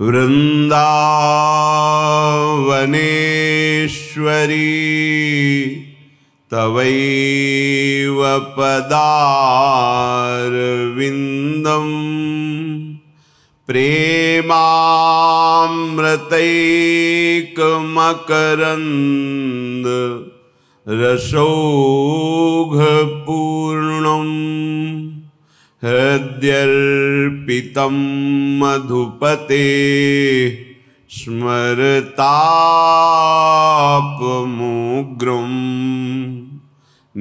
वृन्दावनेश्वरी तवैव पदारविन्दम् प्रेमामृतैकमकरन्द रसौघपूर्णम् हृद्यर्पितं मधुपते स्मरतापमुग्रम्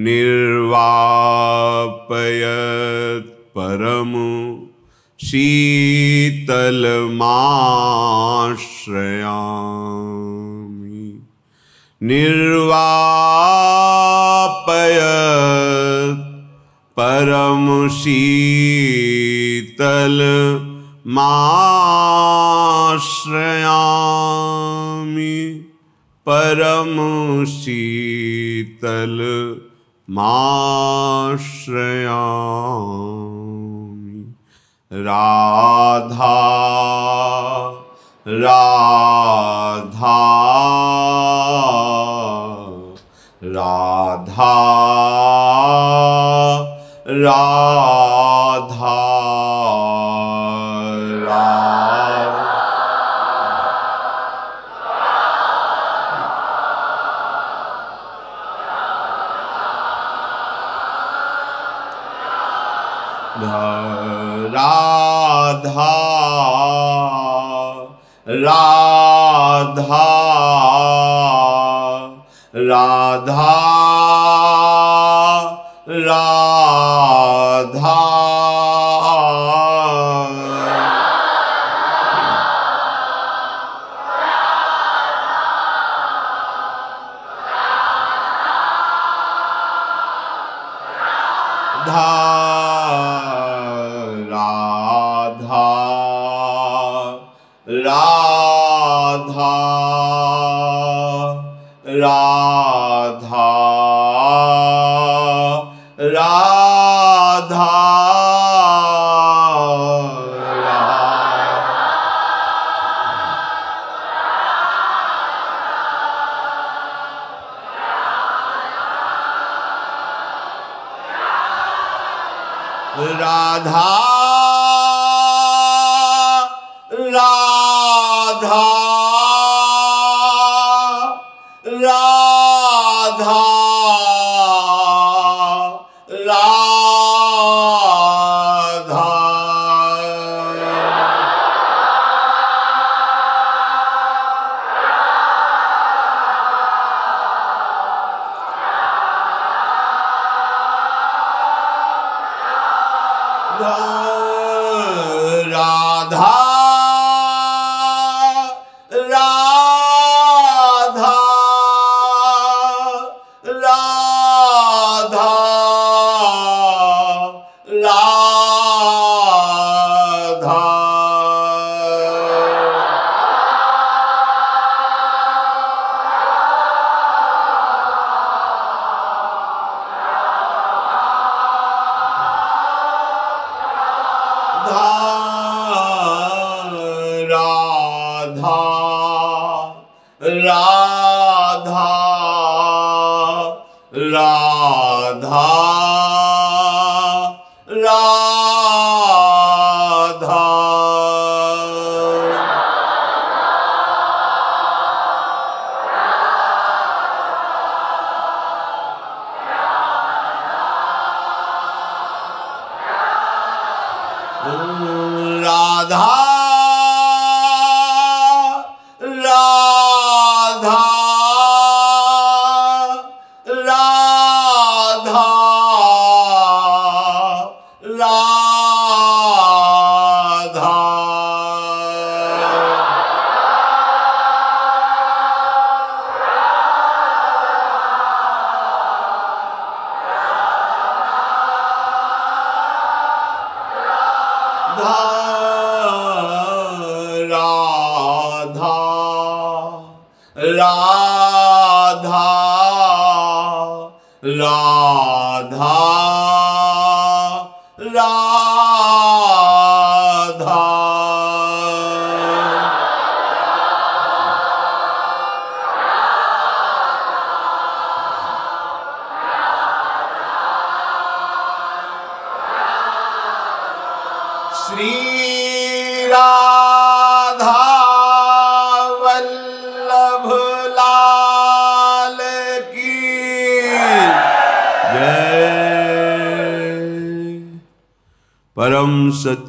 निर्वापयत् परमु शीतलमाश्रयामि निर्वापयत् परम शीतल माश्रयामी परम शीतल माश्रयामी राधा राधा राधा Ra.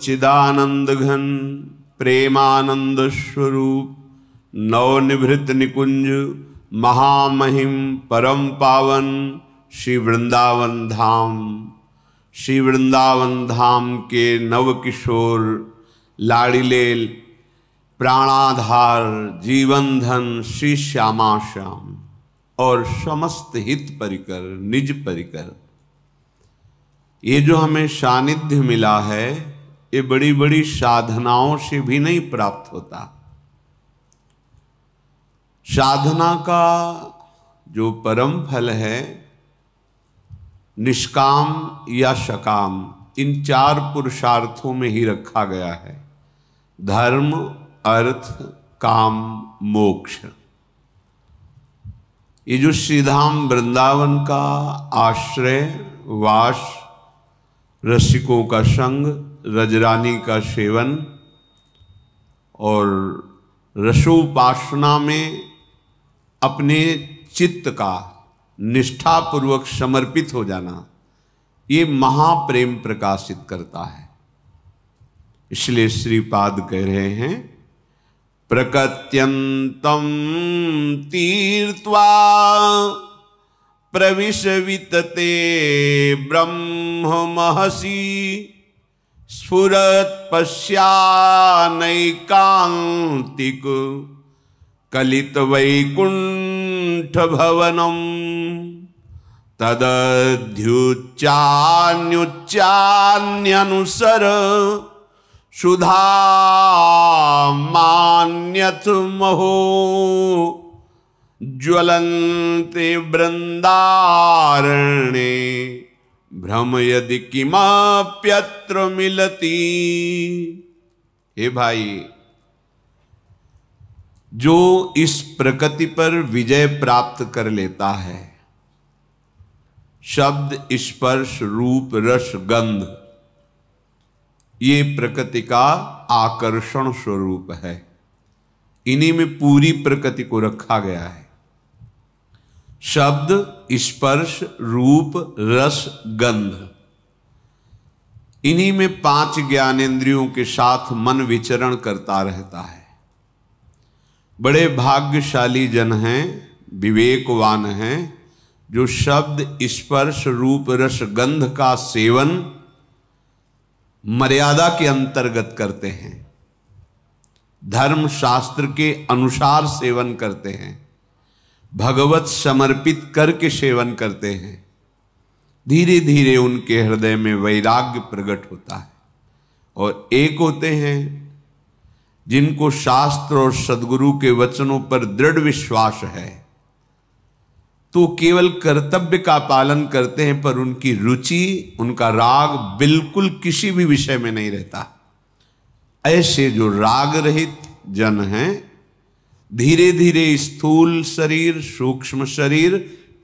चिदानंद घन प्रेमानंद स्वरूप नवनिभृत निकुंज महामहिम परम पावन श्री वृंदावन धाम श्री वृंदावन धाम के नवकिशोर लाड़िले प्राणाधार जीवन धन श्री श्यामा श्याम और समस्त हित परिकर निज परिकर ये जो हमें सानिध्य मिला है ये बड़ी बड़ी साधनाओं से भी नहीं प्राप्त होता साधना का जो परम फल है निष्काम या सकाम इन चार पुरुषार्थों में ही रखा गया है धर्म अर्थ काम मोक्ष ये जो श्रीधाम वृंदावन का आश्रय वास रसिकों का संग रजरानी का सेवन और रसोपासना में अपने चित्त का निष्ठापूर्वक समर्पित हो जाना ये महाप्रेम प्रकाशित करता है इसलिए श्रीपाद कह रहे हैं प्रकत्यंतम तीर्थवा प्रविश वितते ब्रह्म महसी स्फुरत्पश्यानैकान्तिक कलितवैकुण्ठभवनं तदध्युच्चान्युच्चान्यनुसर सुधामान्यथ महो ज्वलन्ति वृंदारणे भ्रम यदि किमाप्यत्र मिलती हे भाई जो इस प्रकृति पर विजय प्राप्त कर लेता है शब्द स्पर्श रूप रस गंध ये प्रकृति का आकर्षण स्वरूप है इन्हीं में पूरी प्रकृति को रखा गया है शब्द स्पर्श रूप रस गंध इन्हीं में पांच ज्ञानेन्द्रियों के साथ मन विचरण करता रहता है बड़े भाग्यशाली जन हैं विवेकवान हैं जो शब्द स्पर्श रूप रस गंध का सेवन मर्यादा के अंतर्गत करते हैं धर्म शास्त्र के अनुसार सेवन करते हैं भगवत समर्पित करके सेवन करते हैं धीरे धीरे उनके हृदय में वैराग्य प्रकट होता है और एक होते हैं जिनको शास्त्र और सदगुरु के वचनों पर दृढ़ विश्वास है तो केवल कर्तव्य का पालन करते हैं पर उनकी रुचि उनका राग बिल्कुल किसी भी विषय में नहीं रहता ऐसे जो राग रहित जन हैं धीरे धीरे स्थूल शरीर सूक्ष्म शरीर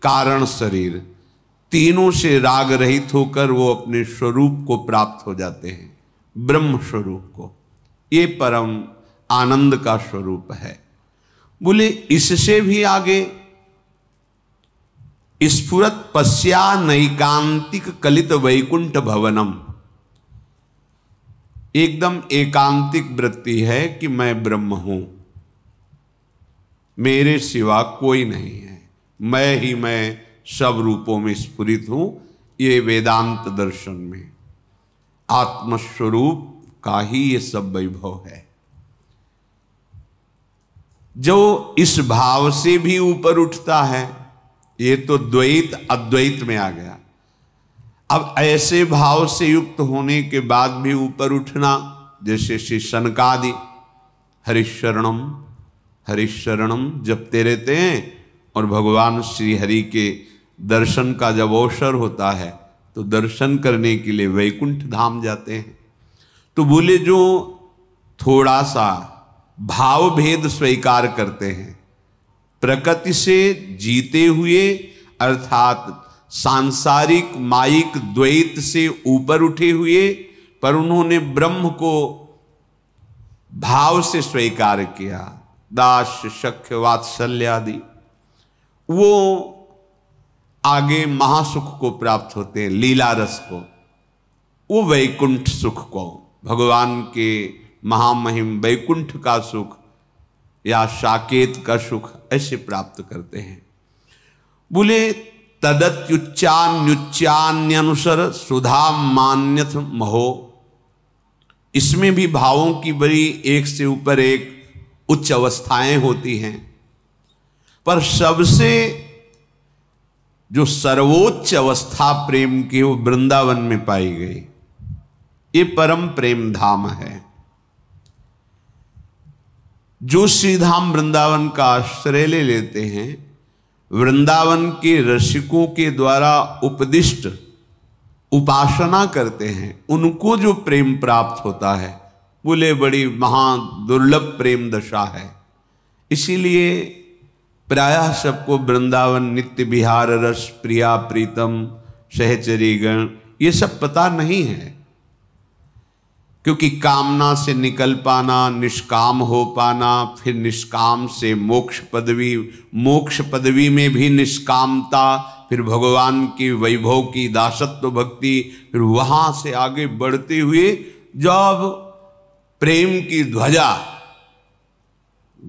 कारण शरीर तीनों से राग रहित होकर वो अपने स्वरूप को प्राप्त हो जाते हैं ब्रह्म स्वरूप को ये परम आनंद का स्वरूप है बोले इससे भी आगे स्फुरत पश्या नैकांतिक कलित वैकुंठ भवनम एकदम एकांतिक वृत्ति है कि मैं ब्रह्म हूं मेरे सिवा कोई नहीं है मैं ही मैं सब रूपों में स्फुरित हूं ये वेदांत दर्शन में आत्मस्वरूप का ही ये सब वैभव है जो इस भाव से भी ऊपर उठता है ये तो द्वैत अद्वैत में आ गया अब ऐसे भाव से युक्त होने के बाद भी ऊपर उठना जैसे श्री सनकादि हरिशरणम हरिशरणम जपते रहते हैं और भगवान श्री हरि के दर्शन का जब अवसर होता है तो दर्शन करने के लिए वैकुंठ धाम जाते हैं तो बोले जो थोड़ा सा भाव भेद स्वीकार करते हैं प्रकृति से जीते हुए अर्थात सांसारिक माइक द्वैत से ऊपर उठे हुए पर उन्होंने ब्रह्म को भाव से स्वीकार किया दास शख्य वात्सल्य आदि वो आगे महासुख को प्राप्त होते हैं लीला रस को वो वैकुंठ सुख को भगवान के महामहिम वैकुंठ का सुख या साकेत का सुख ऐसे प्राप्त करते हैं बोले तदत्युच्चान्युच्चान्यनुसर सुधा मान्यथ महो इसमें भी भावों की बड़ी एक से ऊपर एक उच्च अवस्थाएं होती हैं पर सबसे जो सर्वोच्च अवस्था प्रेम की वो वृंदावन में पाई गई ये परम प्रेम धाम है जो श्री धाम वृंदावन का आश्रय ले लेते हैं वृंदावन के रसिकों के द्वारा उपदिष्ट उपासना करते हैं उनको जो प्रेम प्राप्त होता है बोले बड़ी महान दुर्लभ प्रेम दशा है इसीलिए प्रायः सबको वृंदावन नित्य बिहार रस प्रिया प्रीतम सहचरीगण ये सब पता नहीं है क्योंकि कामना से निकल पाना निष्काम हो पाना फिर निष्काम से मोक्ष पदवी मोक्ष पदवी में भी निष्कामता फिर भगवान की वैभव की दासत्व भक्ति फिर वहां से आगे बढ़ते हुए जब प्रेम की ध्वजा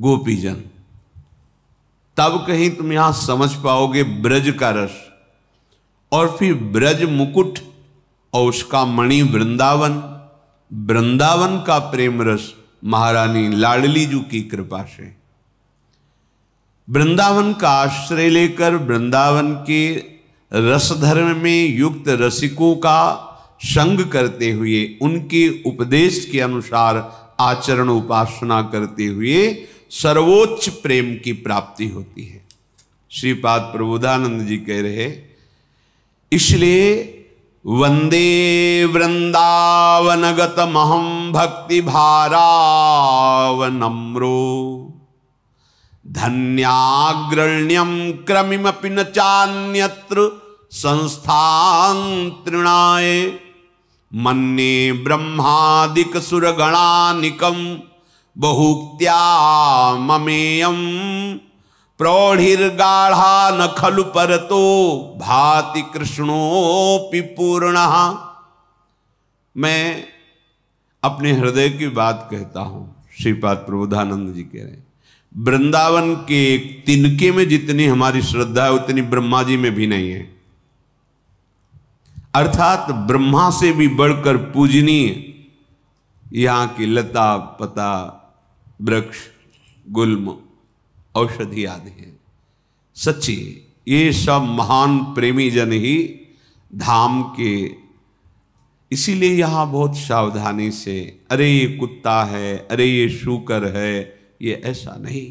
गोपीजन तब कहीं तुम यहां समझ पाओगे ब्रज का रस और फिर ब्रज मुकुट और उसका मणि वृंदावन वृंदावन का प्रेम रस महारानी लाडली जू की कृपा से वृंदावन का आश्रय लेकर वृंदावन के रसधर्म में युक्त रसिकों का संग करते हुए उनके उपदेश के अनुसार आचरण उपासना करते हुए सर्वोच्च प्रेम की प्राप्ति होती है श्रीपाद प्रबोधानंद जी कह रहे इसलिए वंदे वृंदावनगत महम भक्ति भारावनम्रो धन्याग्रण्यम क्रमिमपि न चान्यत्र संस्थान तृणाए मन्ने ब्रह्मादिक सुरगणानिकम बहुक्त्या ममेयम प्रौढ़ीर्गाढ़ा न खलु पर तो भाति कृष्णोपि पूर्ण मैं अपने हृदय की बात कहता हूं श्रीपाद प्रबोधानंद जी कह रहे हैं वृंदावन के तिनके में जितनी हमारी श्रद्धा है उतनी ब्रह्मा जी में भी नहीं है अर्थात ब्रह्मा से भी बढ़कर पूजनीय यहाँ की लता पता वृक्ष गुल्म औषधि आदि है सच्ची ये सब महान प्रेमी जन ही धाम के इसीलिए यहाँ बहुत सावधानी से अरे ये कुत्ता है अरे ये शूकर है ये ऐसा नहीं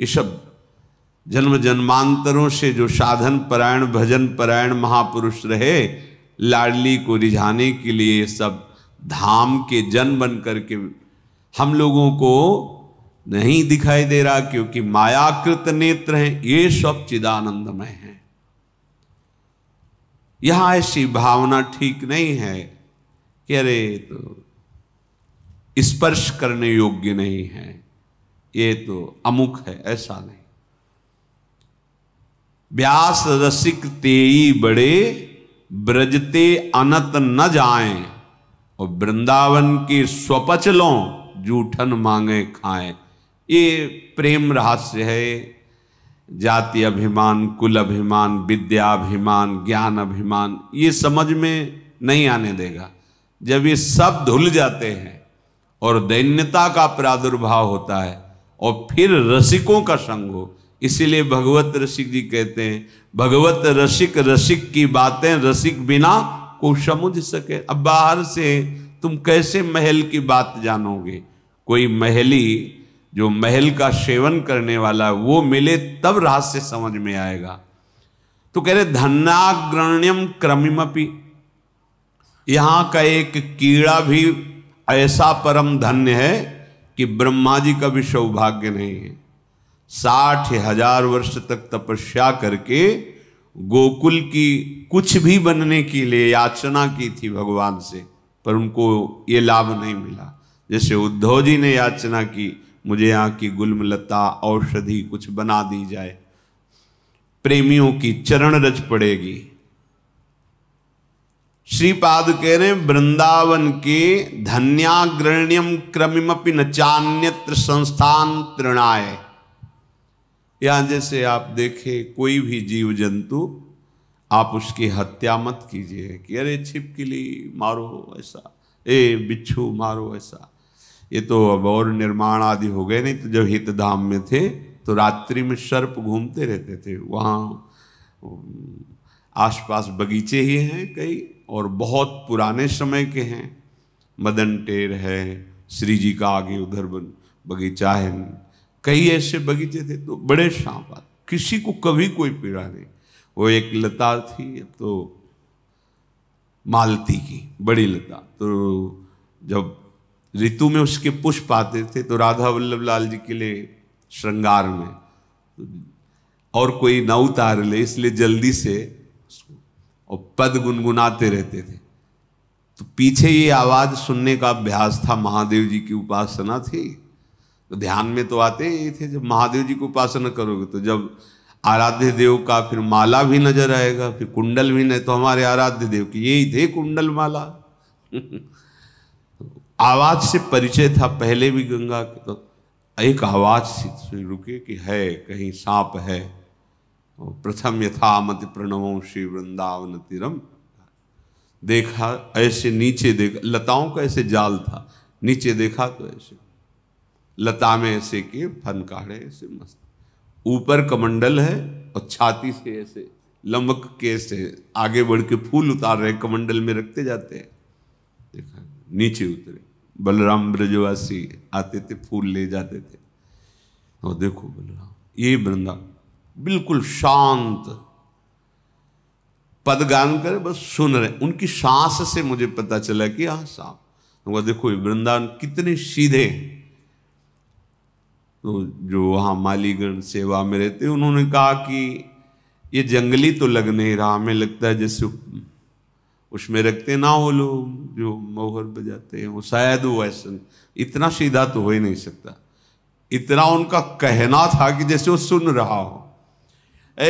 ये सब जन्म जन्मांतरों से जो साधन परायण भजन परायण महापुरुष रहे लाडली को रिझाने के लिए सब धाम के जन बन करके हम लोगों को नहीं दिखाई दे रहा क्योंकि मायाकृत नेत्र हैं ये सब चिदानंदमय हैं यहां ऐसी भावना ठीक नहीं है कि अरे तो स्पर्श करने योग्य नहीं है ये तो अमुक है ऐसा नहीं व्यास रसिक तेई बड़े ब्रजते अनत न जाए और वृंदावन के स्वपचलों जूठन मांगे खाएं ये प्रेम रहस्य है जाति अभिमान कुल अभिमान विद्या अभिमान ज्ञान अभिमान ये समझ में नहीं आने देगा जब ये सब धुल जाते हैं और दैन्यता का प्रादुर्भाव होता है और फिर रसिकों का संग हो इसीलिए भगवत रसिक जी कहते हैं भगवत रसिक रसिक की बातें रसिक बिना को समझ सके अब बाहर से तुम कैसे महल की बात जानोगे कोई महली जो महल का सेवन करने वाला वो मिले तब रहस्य समझ में आएगा तो कह रहे धनाग्रण्यम क्रमिमपि यहां का एक कीड़ा भी ऐसा परम धन्य है कि ब्रह्मा जी का भी सौभाग्य नहीं है साठ हजार वर्ष तक तपस्या करके गोकुल की कुछ भी बनने के लिए याचना की थी भगवान से पर उनको ये लाभ नहीं मिला जैसे उद्धव जी ने याचना की मुझे यहाँ की गुलमलता औषधि कुछ बना दी जाए प्रेमियों की चरण रच पड़ेगी श्रीपाद कह रहे वृंदावन के धन्याग्रण्यम क्रमिमपि न चान्यत्र संस्थान तृणाय यहाँ जैसे आप देखें कोई भी जीव जंतु आप उसकी हत्या मत कीजिए कि अरे छिपकली मारो ऐसा ए बिच्छू मारो ऐसा ये तो अब और निर्माण आदि हो गए नहीं तो जब हितधाम में थे तो रात्रि में सर्प घूमते रहते थे वहाँ आसपास बगीचे ही हैं कई और बहुत पुराने समय के हैं मदन टेर है श्री जी का आगे उधर बगीचा है कई ऐसे बगीचे थे तो बड़े सांप आते किसी को कभी कोई पीड़ा नहीं वो एक लता थी तो मालती की बड़ी लता तो जब ऋतु में उसके पुष्प आते थे तो राधा वल्लभ लाल जी के लिए श्रृंगार में तो और कोई न उतार ले इसलिए जल्दी से और पद गुनगुनाते रहते थे तो पीछे ये आवाज़ सुनने का अभ्यास था महादेव जी की उपासना थी तो ध्यान में तो आते ही थे जब महादेव जी को उपासना करोगे तो जब आराध्य देव का फिर माला भी नजर आएगा फिर कुंडल भी नहीं तो हमारे आराध्य देव की यही थे कुंडल माला आवाज से परिचय था पहले भी गंगा के तो एक आवाज से रुके कि है कहीं सांप है प्रथम मत प्रणव श्री वृंदावन तिरम देखा ऐसे नीचे देखा लताओं का ऐसे जाल था नीचे देखा तो ऐसे लता में ऐसे के फन काढ़े ऐसे मस्त ऊपर कमंडल है और छाती से ऐसे लंबक के ऐसे आगे बढ़ के फूल उतार रहे कमंडल में रखते जाते हैं देखा नीचे उतरे बलराम ब्रजवासी आते थे फूल ले जाते थे और देखो बलराम ये वृंदा बिल्कुल शांत पद गान कर बस सुन रहे उनकी सांस से मुझे पता चला कि हाँ साहब देखो ये वृंदावन कितने सीधे हैं तो जो वहाँ मालीगण सेवा में रहते उन्होंने कहा कि ये जंगली तो लग नहीं रहा हमें लगता है जैसे उसमें रखते ना वो लोग जो मोहर बजाते हैं वो शायद वो ऐसा इतना सीधा तो हो ही नहीं सकता इतना उनका कहना था कि जैसे वो सुन रहा हो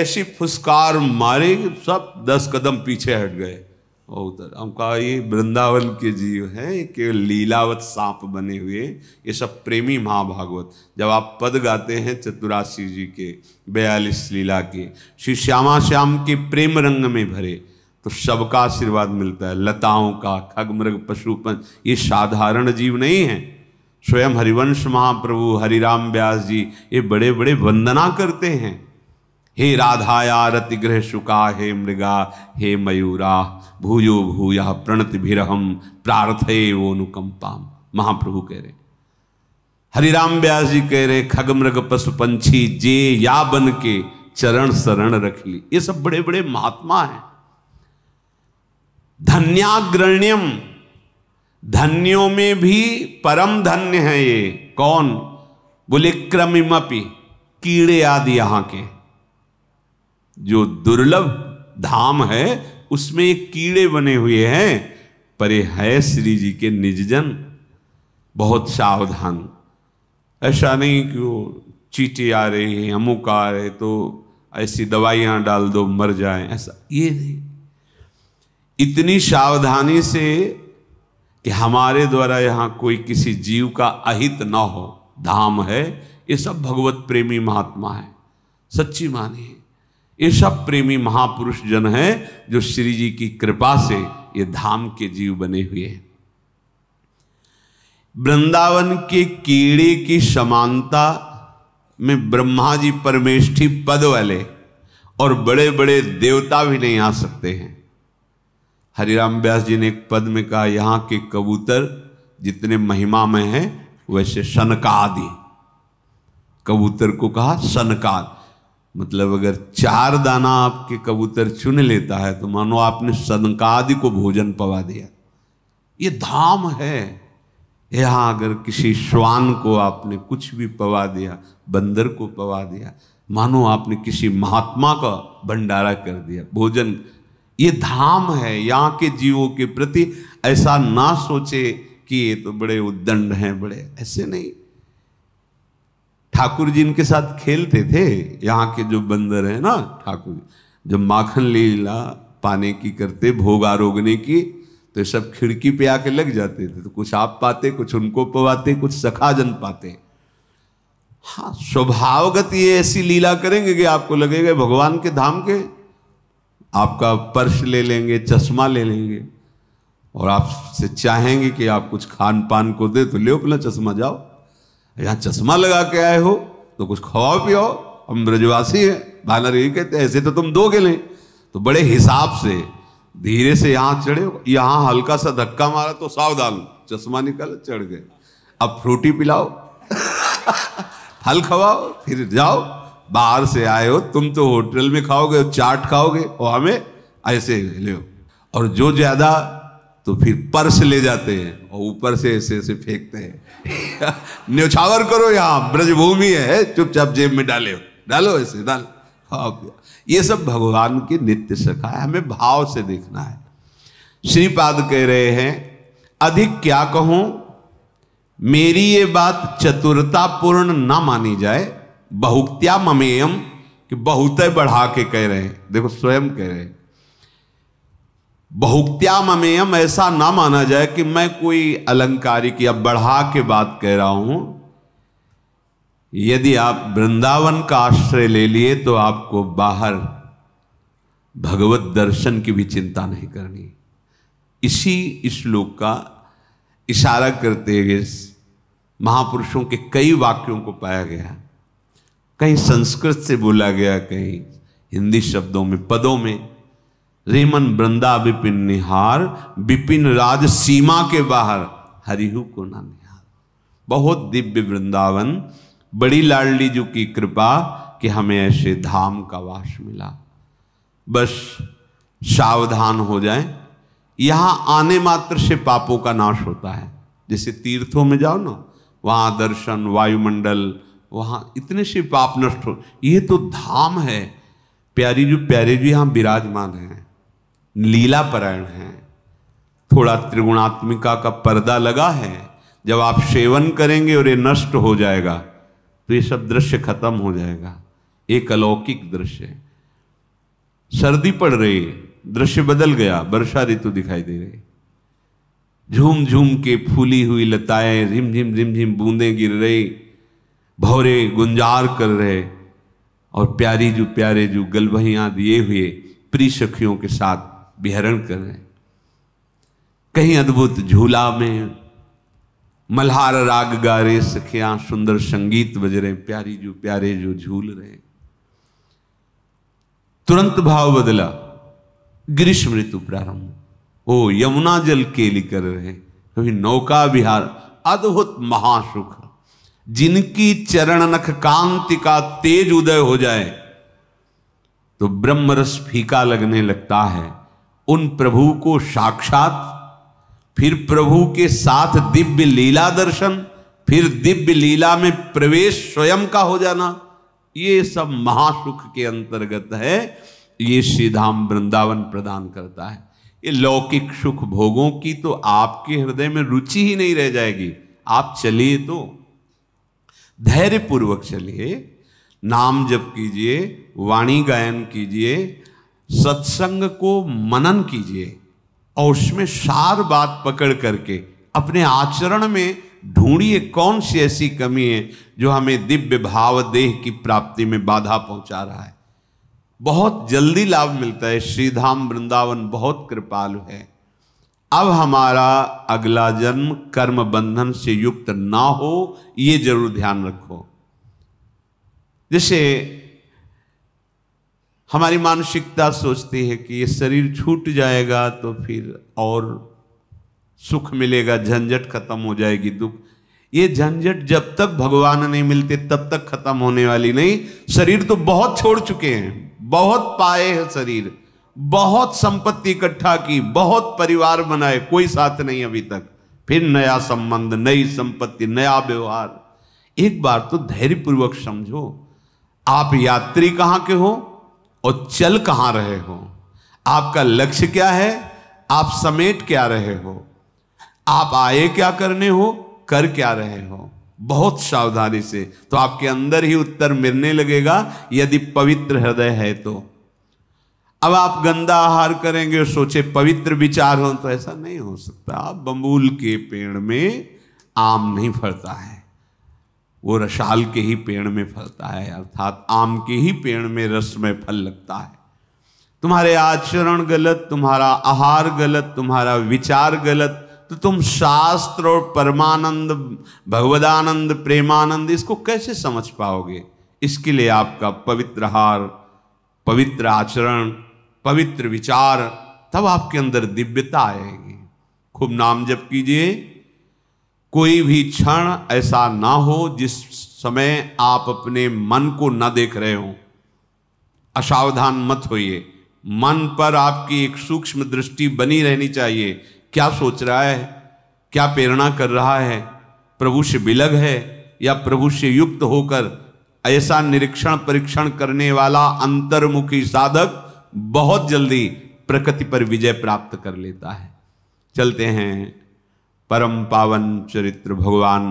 ऐसी फुसकार मारे सब दस कदम पीछे हट गए और उधर हम कहा ये वृंदावन के जीव हैं केवल लीलावत सांप बने हुए ये सब प्रेमी महाभागवत जब आप पद गाते हैं चतुराशी जी के बयालीस लीला के श्री श्यामा श्याम के प्रेम रंग में भरे तो सबका आशीर्वाद मिलता है लताओं का खगमृग पशुपन ये साधारण जीव नहीं है स्वयं हरिवंश महाप्रभु हरिराम व्यास जी ये बड़े बड़े वंदना करते हैं हे राधाया रतिग्रह शुका हे मृगा हे मयूरा भूयो भूया प्रणत भीरहम प्रार्थे वो अनुकंपाम महाप्रभु कह रहे हरिराम व्यास जी कह रहे खग मृग पशु पंछी जे या बन के चरण शरण रख ली ये सब बड़े बड़े महात्मा हैं धन्याग्रण्यम धन्यों में भी परम धन्य है ये कौन बोले क्रमिमपी कीड़े आदि यहां के जो दुर्लभ धाम है उसमें एक कीड़े बने हुए हैं पर है श्री जी के निजन बहुत सावधान ऐसा नहीं कि वो चीटे आ रहे हैं अमुक आ रहे तो ऐसी दवाइयां डाल दो मर जाए ऐसा ये नहीं इतनी सावधानी से कि हमारे द्वारा यहाँ कोई किसी जीव का अहित ना हो धाम है ये सब भगवत प्रेमी महात्मा है सच्ची मानिए ये सब प्रेमी महापुरुष जन हैं जो श्री जी की कृपा से ये धाम के जीव बने हुए हैं वृंदावन के कीड़े की समानता में ब्रह्मा जी परमेष्ठी पद वाले और बड़े बड़े देवता भी नहीं आ सकते हैं हरिराम व्यास जी ने एक पद में कहा यहाँ के कबूतर जितने महिमा में हैं वैसे सनकादि कबूतर को कहा सनकाद मतलब अगर चार दाना आपके कबूतर चुन लेता है तो मानो आपने सदकादि को भोजन पवा दिया ये धाम है यहाँ अगर किसी श्वान को आपने कुछ भी पवा दिया बंदर को पवा दिया मानो आपने किसी महात्मा का भंडारा कर दिया भोजन ये धाम है यहाँ के जीवों के प्रति ऐसा ना सोचे कि ये तो बड़े उद्दंड हैं बड़े ऐसे नहीं ठाकुर जी इनके साथ खेलते थे यहाँ के जो बंदर हैं ना ठाकुर जब माखन लीला पाने की करते भोग आरोगने की तो सब खिड़की पे आके लग जाते थे तो कुछ आप पाते कुछ उनको पवाते कुछ सखाजन पाते हाँ स्वभावगत ये ऐसी लीला करेंगे कि आपको लगेगा भगवान के धाम के आपका पर्स ले लेंगे चश्मा ले लेंगे और आपसे चाहेंगे कि आप कुछ खान पान को दे तो ले अपना चश्मा जाओ यहाँ चश्मा लगा के आए हो तो कुछ खवाओ पियाओ हम ब्रजवासी हैं बानर यही कहते हैं ऐसे तो तुम दोगे नहीं तो बड़े हिसाब से धीरे से यहाँ चढ़े यहाँ हल्का सा धक्का मारा तो सावधान चश्मा निकल चढ़ गए अब फ्रूटी पिलाओ फल खवाओ फिर जाओ बाहर से आए हो तुम तो होटल में खाओगे चाट खाओगे और हमें ऐसे ले और जो ज़्यादा तो फिर पर्स ले जाते हैं और ऊपर से ऐसे ऐसे फेंकते हैं न्यौछावर करो यहाँ ब्रजभूमि है चुपचाप जेब में डाले डालो ऐसे डालो हाँ, ये सब भगवान के नित्य सखा है हमें भाव से देखना है श्रीपाद कह रहे हैं अधिक क्या कहूं मेरी ये बात चतुरतापूर्ण ना मानी जाए बहुक्त्या ममेयम कि बहुत बढ़ा के कह रहे हैं देखो स्वयं कह रहे हैं ममेयम ऐसा ना माना जाए कि मैं कोई अलंकारिक या बढ़ा के बात कह रहा हूं यदि आप वृंदावन का आश्रय ले लिए तो आपको बाहर भगवत दर्शन की भी चिंता नहीं करनी इसी श्लोक इस का इशारा करते हुए महापुरुषों के कई वाक्यों को पाया गया कहीं संस्कृत से बोला गया कहीं हिंदी शब्दों में पदों में रेमन वृंदा विपिन निहार विपिन राज सीमा के बाहर हरिहु को ना निहार बहुत दिव्य वृंदावन बड़ी लाडली जी की कृपा कि हमें ऐसे धाम का वास मिला बस सावधान हो जाए यहां आने मात्र से पापों का नाश होता है जैसे तीर्थों में जाओ ना वहां दर्शन वायुमंडल वहां इतने से पाप नष्ट हो ये तो धाम है प्यारी जो प्यारे जी यहाँ विराजमान हैं लीलापरायण है थोड़ा त्रिगुणात्मिका का पर्दा लगा है जब आप सेवन करेंगे और ये नष्ट हो जाएगा तो ये सब दृश्य खत्म हो जाएगा एक अलौकिक दृश्य है सर्दी पड़ रही है दृश्य बदल गया वर्षा ऋतु दिखाई दे रही झूम झूम के फूली हुई लताएं झिम झिम झिम झिम बूंदे गिर रही भौरे गुंजार कर रहे और प्यारी जू प्यारे जू गलभियां दिए हुए प्रिय सखियों के साथ विहरण कर रहे हैं कहीं अद्भुत झूला में मल्हार राग गा रहे सखियां सुंदर संगीत बज रहे प्यारी जो प्यारे जो झूल रहे तुरंत भाव बदला ग्रीष्म ऋतु प्रारंभ हो यमुना जल केली कर रहे कभी नौका विहार अद्भुत महासुख जिनकी चरण नख कांति का तेज उदय हो जाए तो ब्रह्म रस फीका लगने लगता है उन प्रभु को साक्षात फिर प्रभु के साथ दिव्य लीला दर्शन फिर दिव्य लीला में प्रवेश स्वयं का हो जाना ये सब महासुख के अंतर्गत है ये श्रीधाम वृंदावन प्रदान करता है ये लौकिक सुख भोगों की तो आपके हृदय में रुचि ही नहीं रह जाएगी आप चलिए तो धैर्य पूर्वक चलिए नाम जप कीजिए वाणी गायन कीजिए सत्संग को मनन कीजिए और उसमें सार बात पकड़ करके अपने आचरण में ढूंढिए कौन सी ऐसी कमी है जो हमें दिव्य भाव देह की प्राप्ति में बाधा पहुंचा रहा है बहुत जल्दी लाभ मिलता है श्रीधाम वृंदावन बहुत कृपालु है अब हमारा अगला जन्म कर्म बंधन से युक्त ना हो ये जरूर ध्यान रखो जैसे हमारी मानसिकता सोचती है कि ये शरीर छूट जाएगा तो फिर और सुख मिलेगा झंझट खत्म हो जाएगी दुख ये झंझट जब तक भगवान नहीं मिलते तब तक खत्म होने वाली नहीं शरीर तो बहुत छोड़ चुके हैं बहुत पाए हैं शरीर बहुत संपत्ति इकट्ठा की बहुत परिवार बनाए कोई साथ नहीं अभी तक फिर नया संबंध नई संपत्ति नया व्यवहार एक बार तो धैर्यपूर्वक समझो आप यात्री कहाँ के हो और चल कहां रहे हो आपका लक्ष्य क्या है आप समेट क्या रहे हो आप आए क्या करने हो कर क्या रहे हो बहुत सावधानी से तो आपके अंदर ही उत्तर मिलने लगेगा यदि पवित्र हृदय है तो अब आप गंदा आहार करेंगे और सोचे पवित्र विचार हो तो ऐसा नहीं हो सकता बमूल के पेड़ में आम नहीं फरता है वो रसाल के ही पेड़ में फलता है अर्थात आम के ही पेड़ में रस में फल लगता है तुम्हारे आचरण गलत तुम्हारा आहार गलत तुम्हारा विचार गलत तो तुम शास्त्र और परमानंद भगवदानंद प्रेमानंद इसको कैसे समझ पाओगे इसके लिए आपका पवित्र हार पवित्र आचरण पवित्र विचार तब आपके अंदर दिव्यता आएगी खूब नाम जप कीजिए कोई भी क्षण ऐसा ना हो जिस समय आप अपने मन को ना देख रहे हो असावधान मत होइए मन पर आपकी एक सूक्ष्म दृष्टि बनी रहनी चाहिए क्या सोच रहा है क्या प्रेरणा कर रहा है प्रभु से विलग है या प्रभु से युक्त होकर ऐसा निरीक्षण परीक्षण करने वाला अंतर्मुखी साधक बहुत जल्दी प्रकृति पर विजय प्राप्त कर लेता है चलते हैं परम पावन चरित्र भगवान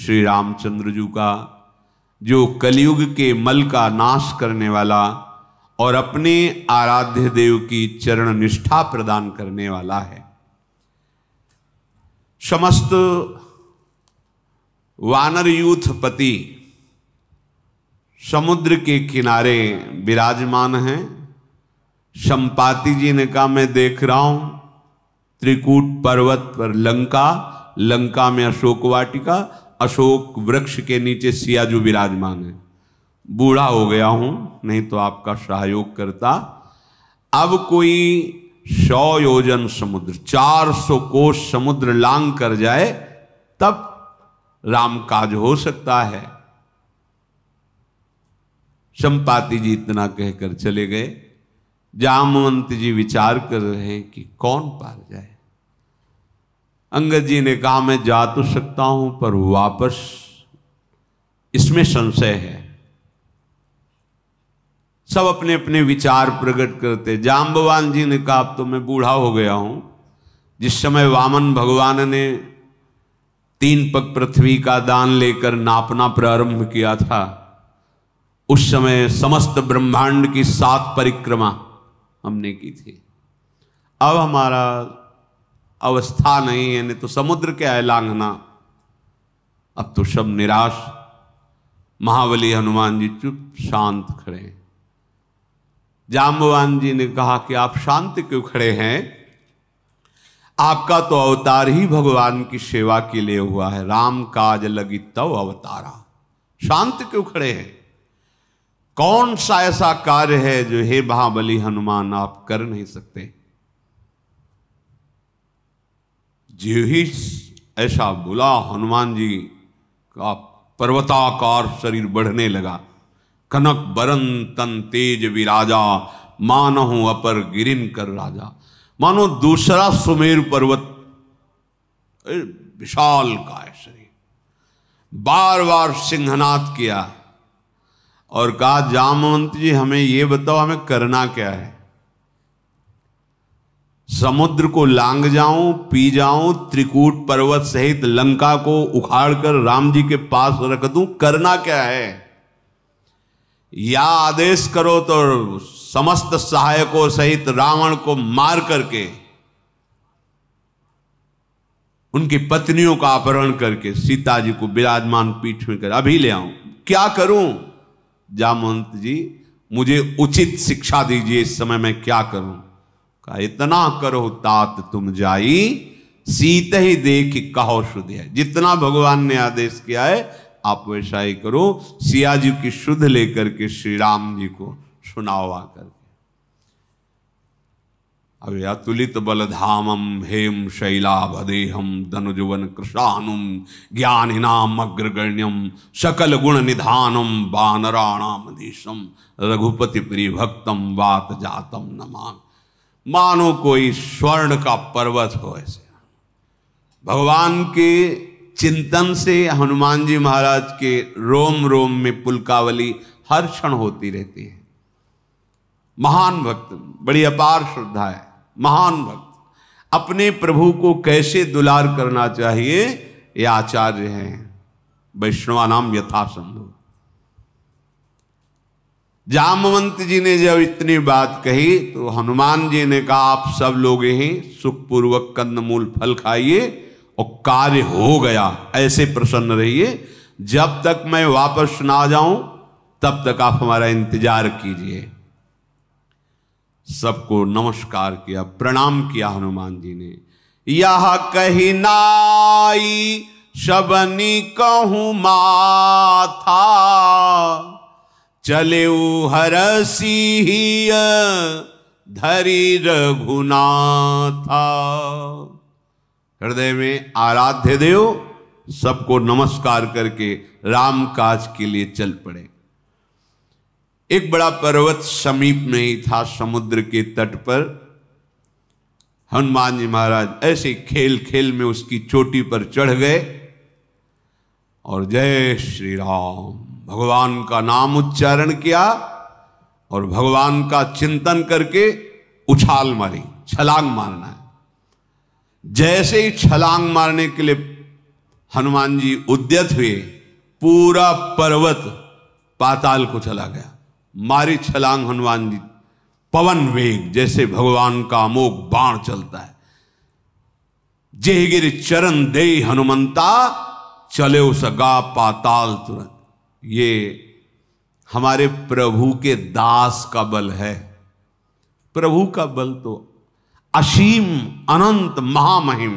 श्री रामचंद्र जी का जो कलयुग के मल का नाश करने वाला और अपने आराध्य देव की चरण निष्ठा प्रदान करने वाला है समस्त वानर यूथ पति समुद्र के किनारे विराजमान हैं संपाति जी ने कहा मैं देख रहा हूं त्रिकूट पर्वत पर लंका लंका में अशोक वाटिका अशोक वृक्ष के नीचे सियाजू विराजमान है बूढ़ा हो गया हूं नहीं तो आपका सहयोग करता अब कोई सौ योजन समुद्र चार सौ कोष समुद्र लांग कर जाए तब राम काज हो सकता है संपाति जी इतना कहकर चले गए जामवंत जी विचार कर रहे हैं कि कौन पार जाए अंगद जी ने कहा मैं जा तो सकता हूं पर वापस इसमें संशय है सब अपने अपने विचार प्रकट करते जाम भगवान जी ने कहा अब तो मैं बूढ़ा हो गया हूं जिस समय वामन भगवान ने तीन पग पृथ्वी का दान लेकर नापना प्रारंभ किया था उस समय समस्त ब्रह्मांड की सात परिक्रमा हमने की थी अब हमारा अवस्था नहीं है नहीं तो समुद्र के अलांघना अब तो सब निराश महाबली हनुमान जी चुप शांत खड़े हैं जाम्बवान जी ने कहा कि आप शांत क्यों खड़े हैं आपका तो अवतार ही भगवान की सेवा के लिए हुआ है राम काज लगी तव अवतारा शांत क्यों खड़े हैं कौन सा ऐसा कार्य है जो हे महाबली हनुमान आप कर नहीं सकते जो ही ऐसा बोला हनुमान जी का पर्वताकार शरीर बढ़ने लगा कनक बरन तन तेज विराजा मानहु अपर गिरिन कर राजा मानो दूसरा सुमेर पर्वत विशाल का है शरीर बार बार सिंहनाथ किया और कहा जामवंत जी हमें ये बताओ हमें करना क्या है समुद्र को लांग जाऊं पी जाऊं त्रिकूट पर्वत सहित लंका को उखाड़ कर राम जी के पास रख दूं करना क्या है या आदेश करो तो समस्त सहायकों सहित रावण को मार करके उनकी पत्नियों का अपहरण करके सीता जी को विराजमान पीठ में कर अभी ले आऊं क्या करूं जा महंत जी मुझे उचित शिक्षा दीजिए इस समय मैं क्या करूं कहा इतना करो तात तुम जाई सीत ही देख कहो शुद्ध है जितना भगवान ने आदेश किया है आप वैसा ही करो सिया जी की शुद्ध लेकर के श्री राम जी को सुनावा करके बल बलधामम हेम शैलाभदेहम धनुजुवन कृषानुम ज्ञानिनाम अग्रगण्यम सकल गुण निधानम बानराणाम देशम रघुपति प्रिय भक्तम वात जातम नमा मानो कोई स्वर्ण का पर्वत हो ऐसे भगवान के चिंतन से हनुमान जी महाराज के रोम रोम में पुलकावली हर क्षण होती रहती है महान भक्त बड़ी अपार श्रद्धा है महान भक्त अपने प्रभु को कैसे दुलार करना चाहिए ये आचार्य हैं वैष्णवा नाम यथासंभव जामवंत जी ने जब इतनी बात कही तो हनुमान जी ने कहा आप सब लोग ही सुखपूर्वक कंदमूल फल खाइए और कार्य हो गया ऐसे प्रसन्न रहिए जब तक मैं वापस ना जाऊं तब तक आप हमारा इंतजार कीजिए सबको नमस्कार किया प्रणाम किया हनुमान जी ने यह कही नाई शबनी कहूँ माथा चले हर सिंह धरी रघुनाथा हृदय में आराध्य देव सबको नमस्कार करके राम काज के लिए चल पड़े एक बड़ा पर्वत समीप में ही था समुद्र के तट पर हनुमान जी महाराज ऐसे खेल खेल में उसकी चोटी पर चढ़ गए और जय श्री राम भगवान का नाम उच्चारण किया और भगवान का चिंतन करके उछाल मारी छलांग मारना है जैसे ही छलांग मारने के लिए हनुमान जी उद्यत हुए पूरा पर्वत पाताल को चला गया मारी छलांग हनुमान जी पवन वेग जैसे भगवान का अमोक बाण चलता है गिर चरण दे हनुमंता चले गा पाताल तुरंत ये हमारे प्रभु के दास का बल है प्रभु का बल तो असीम अनंत महामहिम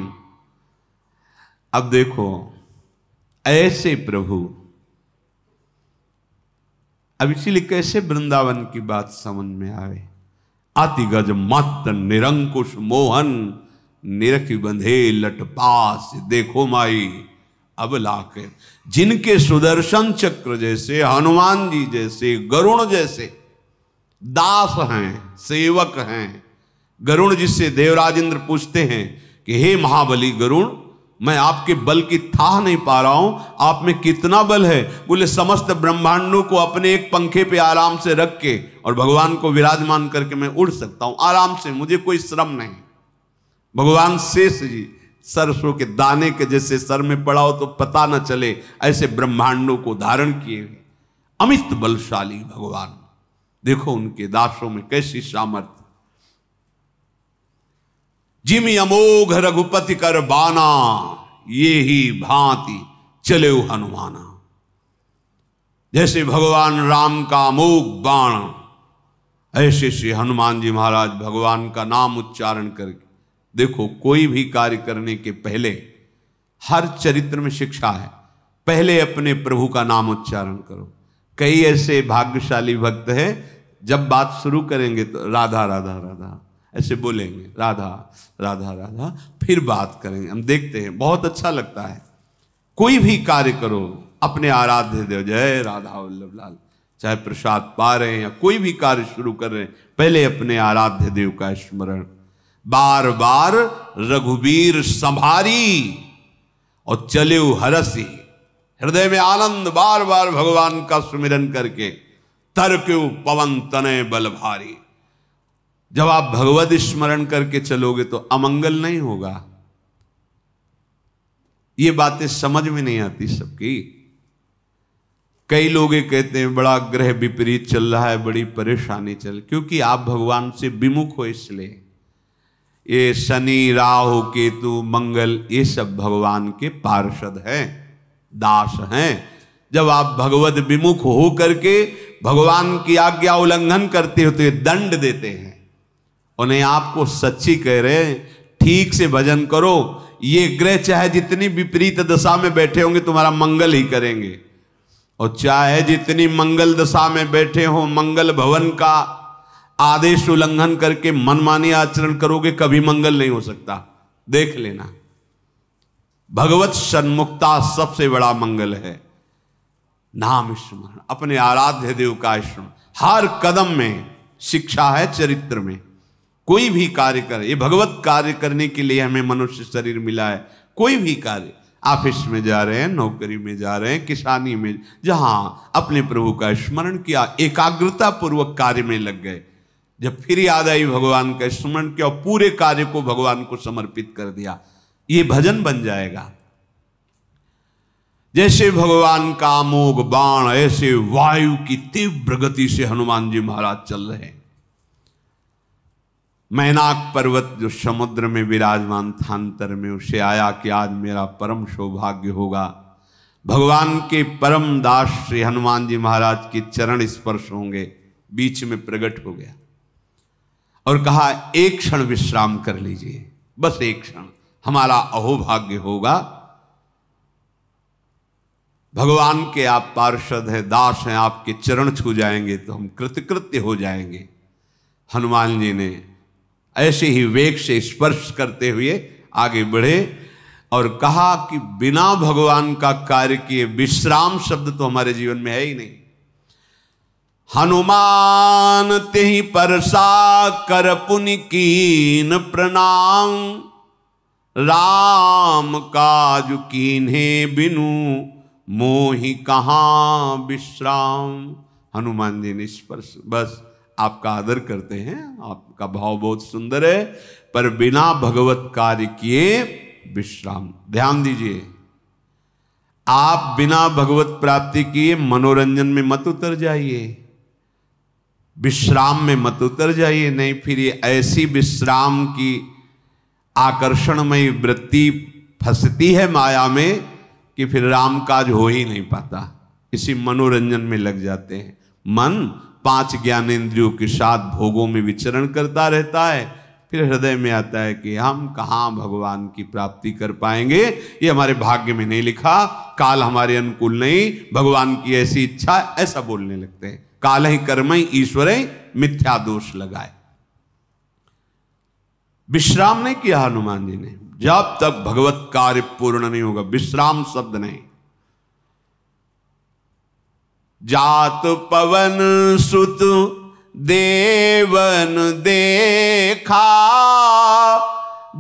अब देखो ऐसे प्रभु अब इसीलिए कैसे वृंदावन की बात समझ में आवे अति गज मत निरंकुश मोहन निरखी बंधे लटपास देखो माई अब लाके जिनके सुदर्शन चक्र जैसे हनुमान जी जैसे गरुण जैसे दास हैं सेवक हैं गरुण जिससे देवराज इंद्र पूछते हैं कि हे महाबली गरुण मैं आपके बल की थाह नहीं पा रहा हूं आप में कितना बल है बोले समस्त ब्रह्मांडों को अपने एक पंखे पे आराम से रख के और भगवान को विराजमान करके मैं उड़ सकता हूं आराम से मुझे कोई श्रम नहीं भगवान शेष जी सरसों के दाने के जैसे सर में पड़ा हो तो पता न चले ऐसे ब्रह्मांडों को धारण किए अमित बलशाली भगवान देखो उनके दासों में कैसी सामर्थ्य जिम अमोघ रघुपति कर बाना ये ही भांति चले हनुमाना जैसे भगवान राम का अमोघ बाण ऐसे श्री हनुमान जी महाराज भगवान का नाम उच्चारण करके देखो कोई भी कार्य करने के पहले हर चरित्र में शिक्षा है पहले अपने प्रभु का नाम उच्चारण करो कई ऐसे भाग्यशाली भक्त हैं जब बात शुरू करेंगे तो राधा राधा राधा ऐसे बोलेंगे राधा राधा राधा फिर बात करेंगे हम देखते हैं बहुत अच्छा लगता है कोई भी कार्य करो अपने आराध्य देव जय राधा वल्लभ लाल चाहे प्रसाद पा रहे हैं या कोई भी कार्य शुरू कर रहे हैं पहले अपने आराध्य देव का स्मरण बार बार रघुवीर संभारी और चले हरसी हृदय में आनंद बार बार भगवान का सुमिरन करके तर्क पवन तने बल भारी जब आप भगवत स्मरण करके चलोगे तो अमंगल नहीं होगा ये बातें समझ में नहीं आती सबकी कई लोग ये कहते हैं बड़ा ग्रह विपरीत चल रहा है बड़ी परेशानी चल क्योंकि आप भगवान से विमुख हो इसलिए ये शनि राहु केतु मंगल ये सब भगवान के पार्षद हैं दास हैं जब आप भगवत विमुख हो करके भगवान की आज्ञा उल्लंघन करते हो तो ये दंड देते हैं और नहीं आपको सच्ची कह रहे हैं ठीक से भजन करो ये ग्रह चाहे जितनी विपरीत दशा में बैठे होंगे तुम्हारा मंगल ही करेंगे और चाहे जितनी मंगल दशा में बैठे हो मंगल भवन का आदेश उल्लंघन करके मनमानी आचरण करोगे कभी मंगल नहीं हो सकता देख लेना भगवत सन्मुखता सबसे बड़ा मंगल है नाम स्मरण अपने आराध्य देव का स्मरण हर कदम में शिक्षा है चरित्र में कोई भी कार्य कर ये भगवत कार्य करने के लिए हमें मनुष्य शरीर मिला है कोई भी कार्य ऑफिस में जा रहे हैं नौकरी में जा रहे हैं किसानी में जहाँ अपने प्रभु का स्मरण किया एकाग्रता पूर्वक कार्य में लग गए जब फिर याद आई भगवान का स्मरण किया और पूरे कार्य को भगवान को समर्पित कर दिया ये भजन बन जाएगा जैसे भगवान का अमोघ बाण ऐसे वायु की तीव्र गति से हनुमान जी महाराज चल रहे हैं मैनाक पर्वत जो समुद्र में विराजमान थान्तर में उसे आया कि आज मेरा परम सौभाग्य होगा भगवान के परम दास श्री हनुमान जी महाराज के चरण स्पर्श होंगे बीच में प्रकट हो गया और कहा एक क्षण विश्राम कर लीजिए बस एक क्षण हमारा अहोभाग्य होगा भगवान के आप पार्षद हैं दास हैं आपके चरण छू जाएंगे तो हम कृतकृत्य हो जाएंगे हनुमान जी ने ऐसे ही वेग से स्पर्श करते हुए आगे बढ़े और कहा कि बिना भगवान का कार्य किए विश्राम शब्द तो हमारे जीवन में है ही नहीं हनुमान ते ही परसा कर पुनिकीन प्रणाम राम काज कीन्हे बिनु मोहि कहा विश्राम हनुमान जी ने स्पर्श बस आपका आदर करते हैं आप का भाव बहुत सुंदर है पर बिना भगवत कार्य किए विश्राम ध्यान दीजिए आप बिना भगवत प्राप्ति किए मनोरंजन में मत उतर जाइए विश्राम में मत उतर जाइए नहीं फिर ये ऐसी विश्राम की आकर्षणमय वृत्ति फंसती है माया में कि फिर राम काज हो ही नहीं पाता इसी मनोरंजन में लग जाते हैं मन पांच ज्ञानेंद्रियों के साथ भोगों में विचरण करता रहता है फिर हृदय में आता है कि हम कहाँ भगवान की प्राप्ति कर पाएंगे ये हमारे भाग्य में नहीं लिखा काल हमारे अनुकूल नहीं भगवान की ऐसी इच्छा ऐसा बोलने लगते हैं काल ही कर्म ही ईश्वर ही मिथ्या दोष लगाए विश्राम नहीं किया हनुमान जी ने जब तक भगवत कार्य पूर्ण नहीं होगा विश्राम शब्द नहीं जात पवन सुत देवन देखा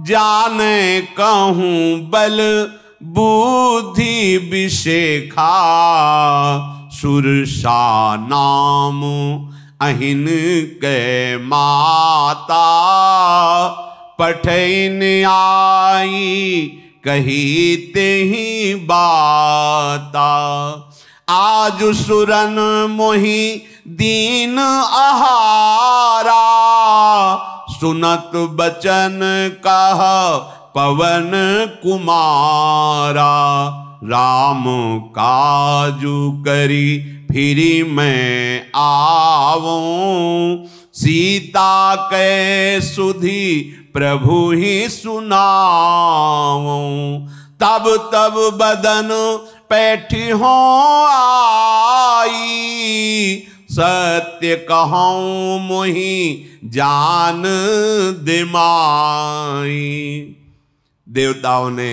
जाने कहूँ बल बुद्धि विशेखा सुरसा नाम अहिन के माता पठन आई कही ते ही बाता आज सुरन मोहि दीन आहारा सुनत बचन कह पवन कुमारा राम काज करी फिरी मैं आवो सीता के सुधी प्रभु ही सुनाऊं तब तब बदन पैठी हो आई सत्य कहूँ मुही जान दिमाई देवताओं ने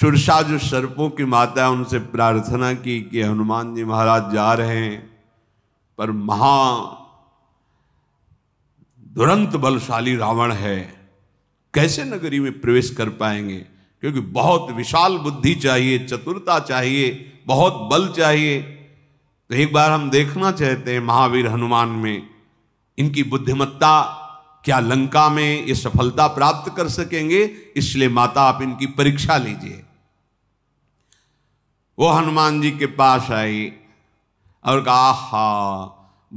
सुरसा जो सर्पों की माता है उनसे प्रार्थना की कि हनुमान जी महाराज जा रहे हैं पर महा दुरंत बलशाली रावण है कैसे नगरी में प्रवेश कर पाएंगे क्योंकि बहुत विशाल बुद्धि चाहिए चतुरता चाहिए बहुत बल चाहिए तो एक बार हम देखना चाहते हैं महावीर हनुमान में इनकी बुद्धिमत्ता क्या लंका में ये सफलता प्राप्त कर सकेंगे इसलिए माता आप इनकी परीक्षा लीजिए वो हनुमान जी के पास आई और कहा हा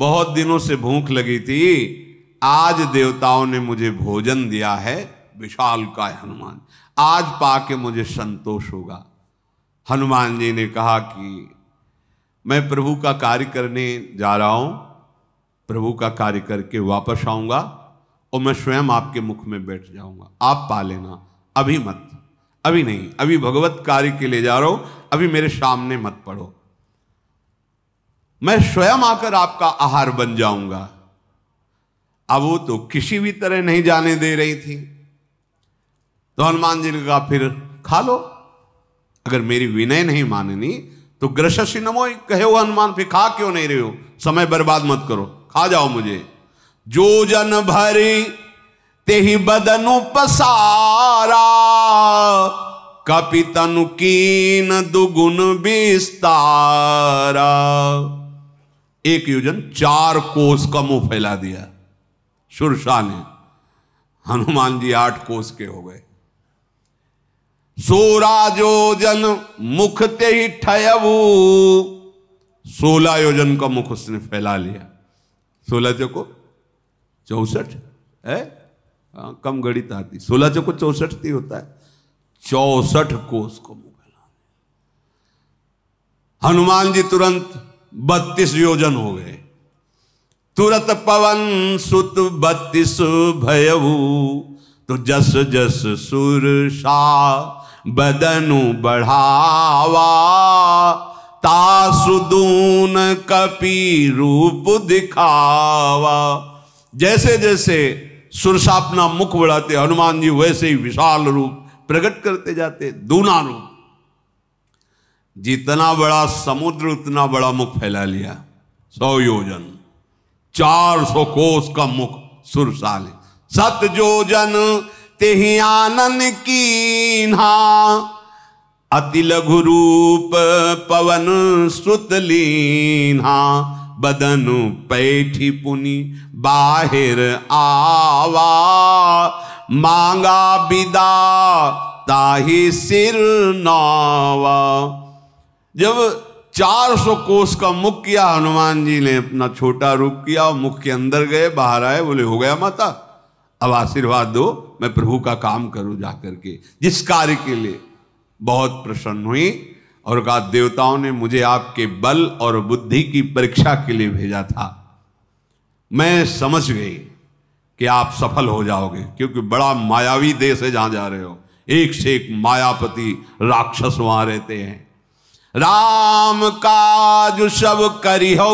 बहुत दिनों से भूख लगी थी आज देवताओं ने मुझे भोजन दिया है विशाल का हनुमान आज पाके मुझे संतोष होगा हनुमान जी ने कहा कि मैं प्रभु का कार्य करने जा रहा हूं प्रभु का कार्य करके वापस आऊंगा और मैं स्वयं आपके मुख में बैठ जाऊंगा आप पा लेना अभी मत अभी नहीं अभी भगवत कार्य के लिए जा रहा हूं अभी मेरे सामने मत पढ़ो मैं स्वयं आकर आपका आहार बन जाऊंगा अब वो तो किसी भी तरह नहीं जाने दे रही थी तो हनुमान जी ने कहा फिर खा लो अगर मेरी विनय नहीं माननी तो ग्रशसी नमो कहे हो हनुमान फिर खा क्यों नहीं रहे हो समय बर्बाद मत करो खा जाओ मुझे जो जन भरी ते ही बदनु पसारा तनु कीन दुगुन विस्तारा एक योजन चार कोस का मुंह फैला दिया सुरसा ने हनुमान जी आठ कोस के हो गए सोराजो योजन मुख ते ही ठयू सोलह योजन का मुख उसने फैला लिया सोलह चौको चौसठ है आ, हाँ, कम गणित आती सोलह चौको चौसठ ती होता है चौसठ को उसको मुख फैला हनुमान जी तुरंत बत्तीस योजन हो गए तुरंत पवन सुत बत्तीस भयू तो जस जस सुर शाह बदनु बढ़ावा तासुदून कपि रूप दिखावा जैसे जैसे सुरसा अपना मुख बढ़ाते हनुमान जी वैसे ही विशाल रूप प्रकट करते जाते दूना रूप जितना बड़ा समुद्र उतना बड़ा मुख फैला लिया सौ योजन चार सौ कोस का मुख सुरसा ने सत योजन ते आनन कीन्हा अति लघु रूप पवन सुत बदन बदनु पैठी पुनि बाहिर आवा मांगा विदा ताही सिर नावा जब 400 कोष का मुख किया हनुमान जी ने अपना छोटा रूप किया मुख के अंदर गए बाहर आए बोले हो गया माता अब आशीर्वाद दो मैं प्रभु का काम करूं जा करके जिस कार्य के लिए बहुत प्रसन्न हुई और कहा देवताओं ने मुझे आपके बल और बुद्धि की परीक्षा के लिए भेजा था मैं समझ गई कि आप सफल हो जाओगे क्योंकि बड़ा मायावी देश है जहां जा रहे हो एक से एक मायापति राक्षस वहां रहते हैं राम काज सब करी हो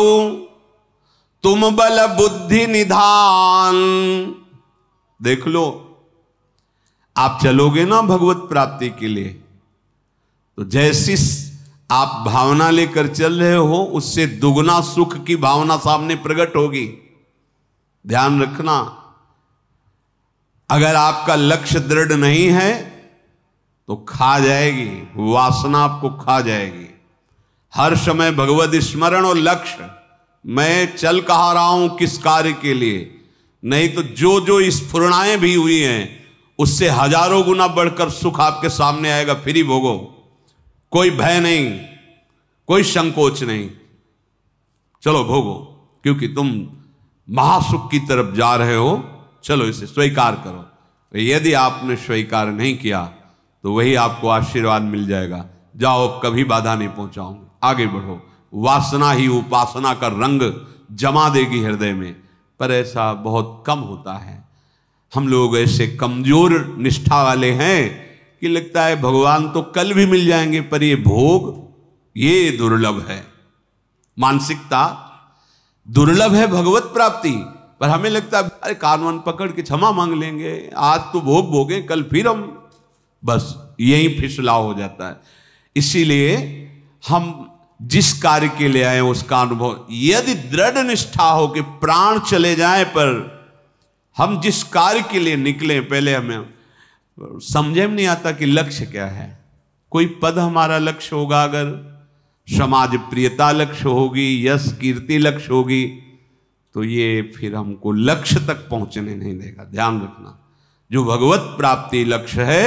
तुम बल बुद्धि निधान देख लो आप चलोगे ना भगवत प्राप्ति के लिए तो जैसी आप भावना लेकर चल रहे हो उससे दुगना सुख की भावना सामने प्रकट होगी ध्यान रखना अगर आपका लक्ष्य दृढ़ नहीं है तो खा जाएगी वासना आपको खा जाएगी हर समय भगवत स्मरण और लक्ष्य मैं चल कहा रहा हूं किस कार्य के लिए नहीं तो जो जो इस स्फुरणाएं भी हुई हैं उससे हजारों गुना बढ़कर सुख आपके सामने आएगा फिर ही भोगो कोई भय नहीं कोई संकोच नहीं चलो भोगो क्योंकि तुम महासुख की तरफ जा रहे हो चलो इसे स्वीकार करो यदि आपने स्वीकार नहीं किया तो वही आपको आशीर्वाद मिल जाएगा जाओ कभी बाधा नहीं पहुंचाऊंगा आगे बढ़ो वासना ही उपासना का रंग जमा देगी हृदय में पर ऐसा बहुत कम होता है हम लोग ऐसे कमजोर निष्ठा वाले हैं कि लगता है भगवान तो कल भी मिल जाएंगे पर ये भोग ये दुर्लभ है मानसिकता दुर्लभ है भगवत प्राप्ति पर हमें लगता है अरे कानून पकड़ के क्षमा मांग लेंगे आज तो भोग भोगे कल फिर हम बस यही फिसला हो जाता है इसीलिए हम जिस कार्य के लिए आए उसका अनुभव यदि दृढ़ निष्ठा हो कि प्राण चले जाए पर हम जिस कार्य के लिए निकले पहले हमें समझे में नहीं आता कि लक्ष्य क्या है कोई पद हमारा लक्ष्य होगा अगर समाज प्रियता लक्ष्य होगी यश कीर्ति लक्ष्य होगी तो ये फिर हमको लक्ष्य तक पहुंचने नहीं देगा ध्यान रखना जो भगवत प्राप्ति लक्ष्य है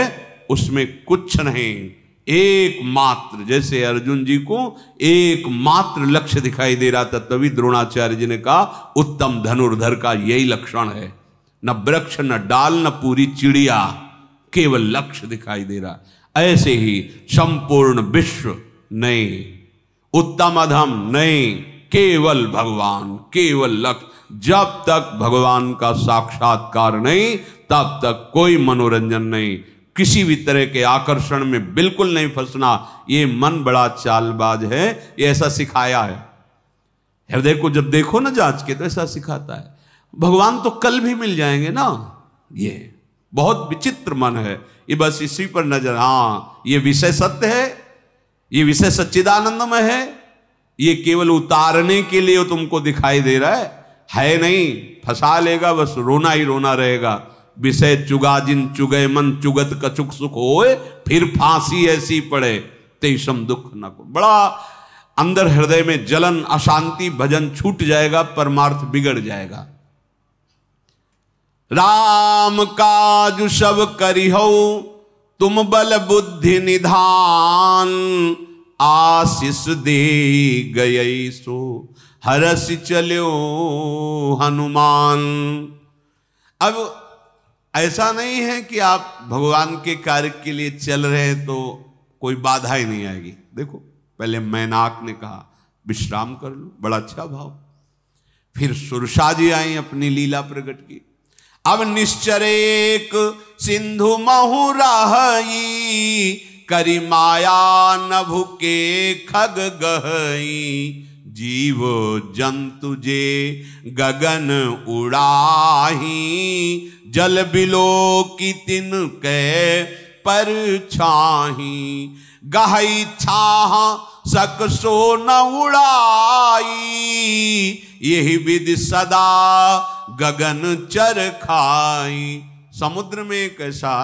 उसमें कुछ नहीं एकमात्र जैसे अर्जुन जी को एकमात्र लक्ष्य दिखाई दे रहा था तभी द्रोणाचार्य जी ने कहा उत्तम धनुर्धर का यही लक्षण है न वृक्ष न डाल न पूरी चिड़िया केवल लक्ष्य दिखाई दे रहा ऐसे ही संपूर्ण विश्व नहीं उत्तम अधम नहीं केवल भगवान केवल लक्ष्य जब तक भगवान का साक्षात्कार नहीं तब तक कोई मनोरंजन नहीं किसी भी तरह के आकर्षण में बिल्कुल नहीं फंसना ये मन बड़ा चालबाज है ये ऐसा सिखाया है हृदय को जब देखो ना जांच के तो ऐसा सिखाता है भगवान तो कल भी मिल जाएंगे ना ये बहुत विचित्र मन है ये बस इसी पर नजर हाँ ये विषय सत्य है ये विषय सच्चिदानंदमय है ये केवल उतारने के लिए तुमको दिखाई दे रहा है है नहीं फंसा लेगा बस रोना ही रोना रहेगा विषय चुगा जिन चुगे मन चुगत कचुक सुख होए फिर फांसी ऐसी पड़े तेषम दुख न को बड़ा अंदर हृदय में जलन अशांति भजन छूट जाएगा परमार्थ बिगड़ जाएगा राम काज सब करिहो तुम बल बुद्धि निधान आशीष दे गई सो हरस चलो हनुमान अब ऐसा नहीं है कि आप भगवान के कार्य के लिए चल रहे तो कोई बाधा ही नहीं आएगी देखो पहले मैनाक ने कहा विश्राम कर लो बड़ा अच्छा भाव फिर सुरसा जी आई अपनी लीला प्रकट की अब निश्चरेक सिंधु महु करी माया नभु के खग गई जीव जंतु जे गगन उड़ाही जल बिलो की तिन के पर छाही गहई छाह सक सो न उड़ाई यही विधि सदा गगन चर खाई समुद्र में एक ऐसा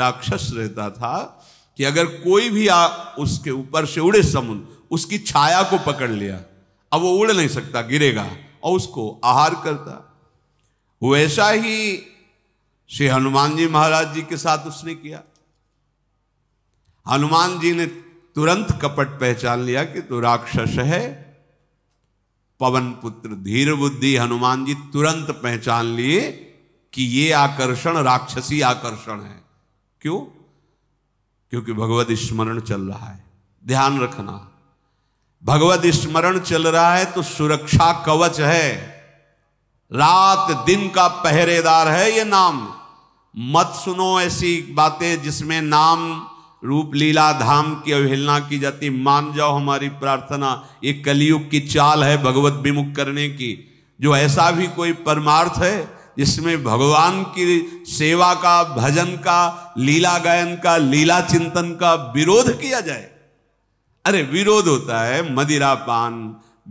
राक्षस रहता था कि अगर कोई भी आ, उसके ऊपर से उड़े समुद्र उसकी छाया को पकड़ लिया अब वो उड़ नहीं सकता गिरेगा और उसको आहार करता वैसा ही श्री हनुमान जी महाराज जी के साथ उसने किया हनुमान जी ने तुरंत कपट पहचान लिया कि तू राक्षस है पवन पुत्र धीर बुद्धि हनुमान जी तुरंत पहचान लिए कि ये आकर्षण राक्षसी आकर्षण है क्यों क्योंकि भगवत स्मरण चल रहा है ध्यान रखना भगवत स्मरण चल रहा है तो सुरक्षा कवच है रात दिन का पहरेदार है ये नाम मत सुनो ऐसी बातें जिसमें नाम रूप लीला धाम की अवहेलना की जाती मान जाओ हमारी प्रार्थना ये कलयुग की चाल है भगवत विमुख करने की जो ऐसा भी कोई परमार्थ है जिसमें भगवान की सेवा का भजन का लीला गायन का लीला चिंतन का विरोध किया जाए अरे विरोध होता है मदिरा पान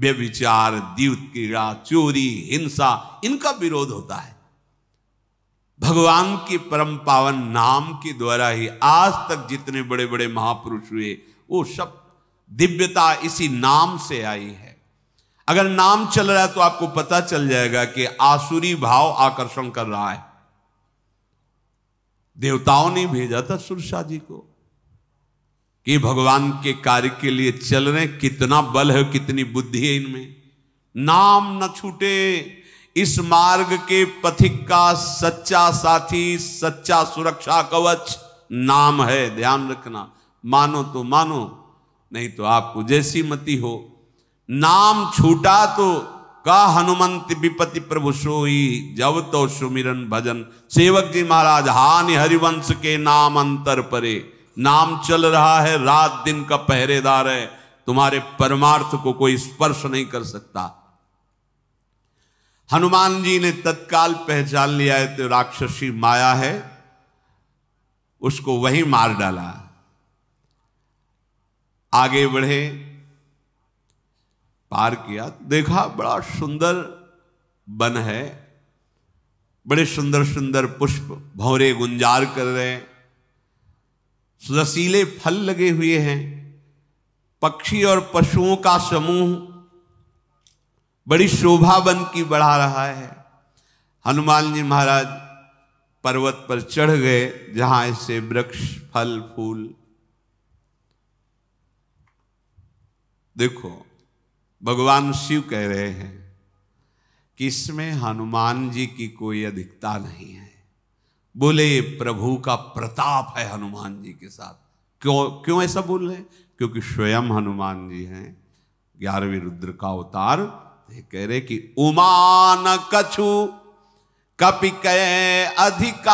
व्यविचार दीवत क्रीड़ा चोरी हिंसा इनका विरोध होता है भगवान के परम पावन नाम के द्वारा ही आज तक जितने बड़े बड़े महापुरुष हुए वो सब दिव्यता इसी नाम से आई है अगर नाम चल रहा है तो आपको पता चल जाएगा कि आसुरी भाव आकर्षण कर रहा है देवताओं ने भेजा था सुरसा जी को कि भगवान के कार्य के लिए चल रहे कितना बल है कितनी बुद्धि है इनमें नाम न छूटे इस मार्ग के पथिक का सच्चा साथी सच्चा सुरक्षा कवच नाम है ध्यान रखना मानो तो मानो नहीं तो आपको जैसी मति हो नाम छूटा तो का हनुमंत विपति प्रभु सोई जब तो सुमिरन भजन सेवक जी महाराज हानि हरिवंश के नाम अंतर परे नाम चल रहा है रात दिन का पहरेदार है तुम्हारे परमार्थ को कोई स्पर्श नहीं कर सकता हनुमान जी ने तत्काल पहचान लिया है तो राक्षसी माया है उसको वही मार डाला आगे बढ़े पार किया देखा बड़ा सुंदर बन है बड़े सुंदर सुंदर पुष्प भौरे गुंजार कर रहे हैं रसीले फल लगे हुए हैं पक्षी और पशुओं का समूह बड़ी शोभा बन की बढ़ा रहा है हनुमान जी महाराज पर्वत पर चढ़ गए जहां ऐसे वृक्ष फल फूल देखो भगवान शिव कह रहे हैं कि इसमें हनुमान जी की कोई अधिकता नहीं है बोले प्रभु का प्रताप है हनुमान जी के साथ क्यों क्यों ऐसा बोल रहे हैं क्योंकि स्वयं हनुमान जी हैं ग्यारहवीं रुद्र का अवतार तो कह रहे कि उमान कछु कपिक अधिकाई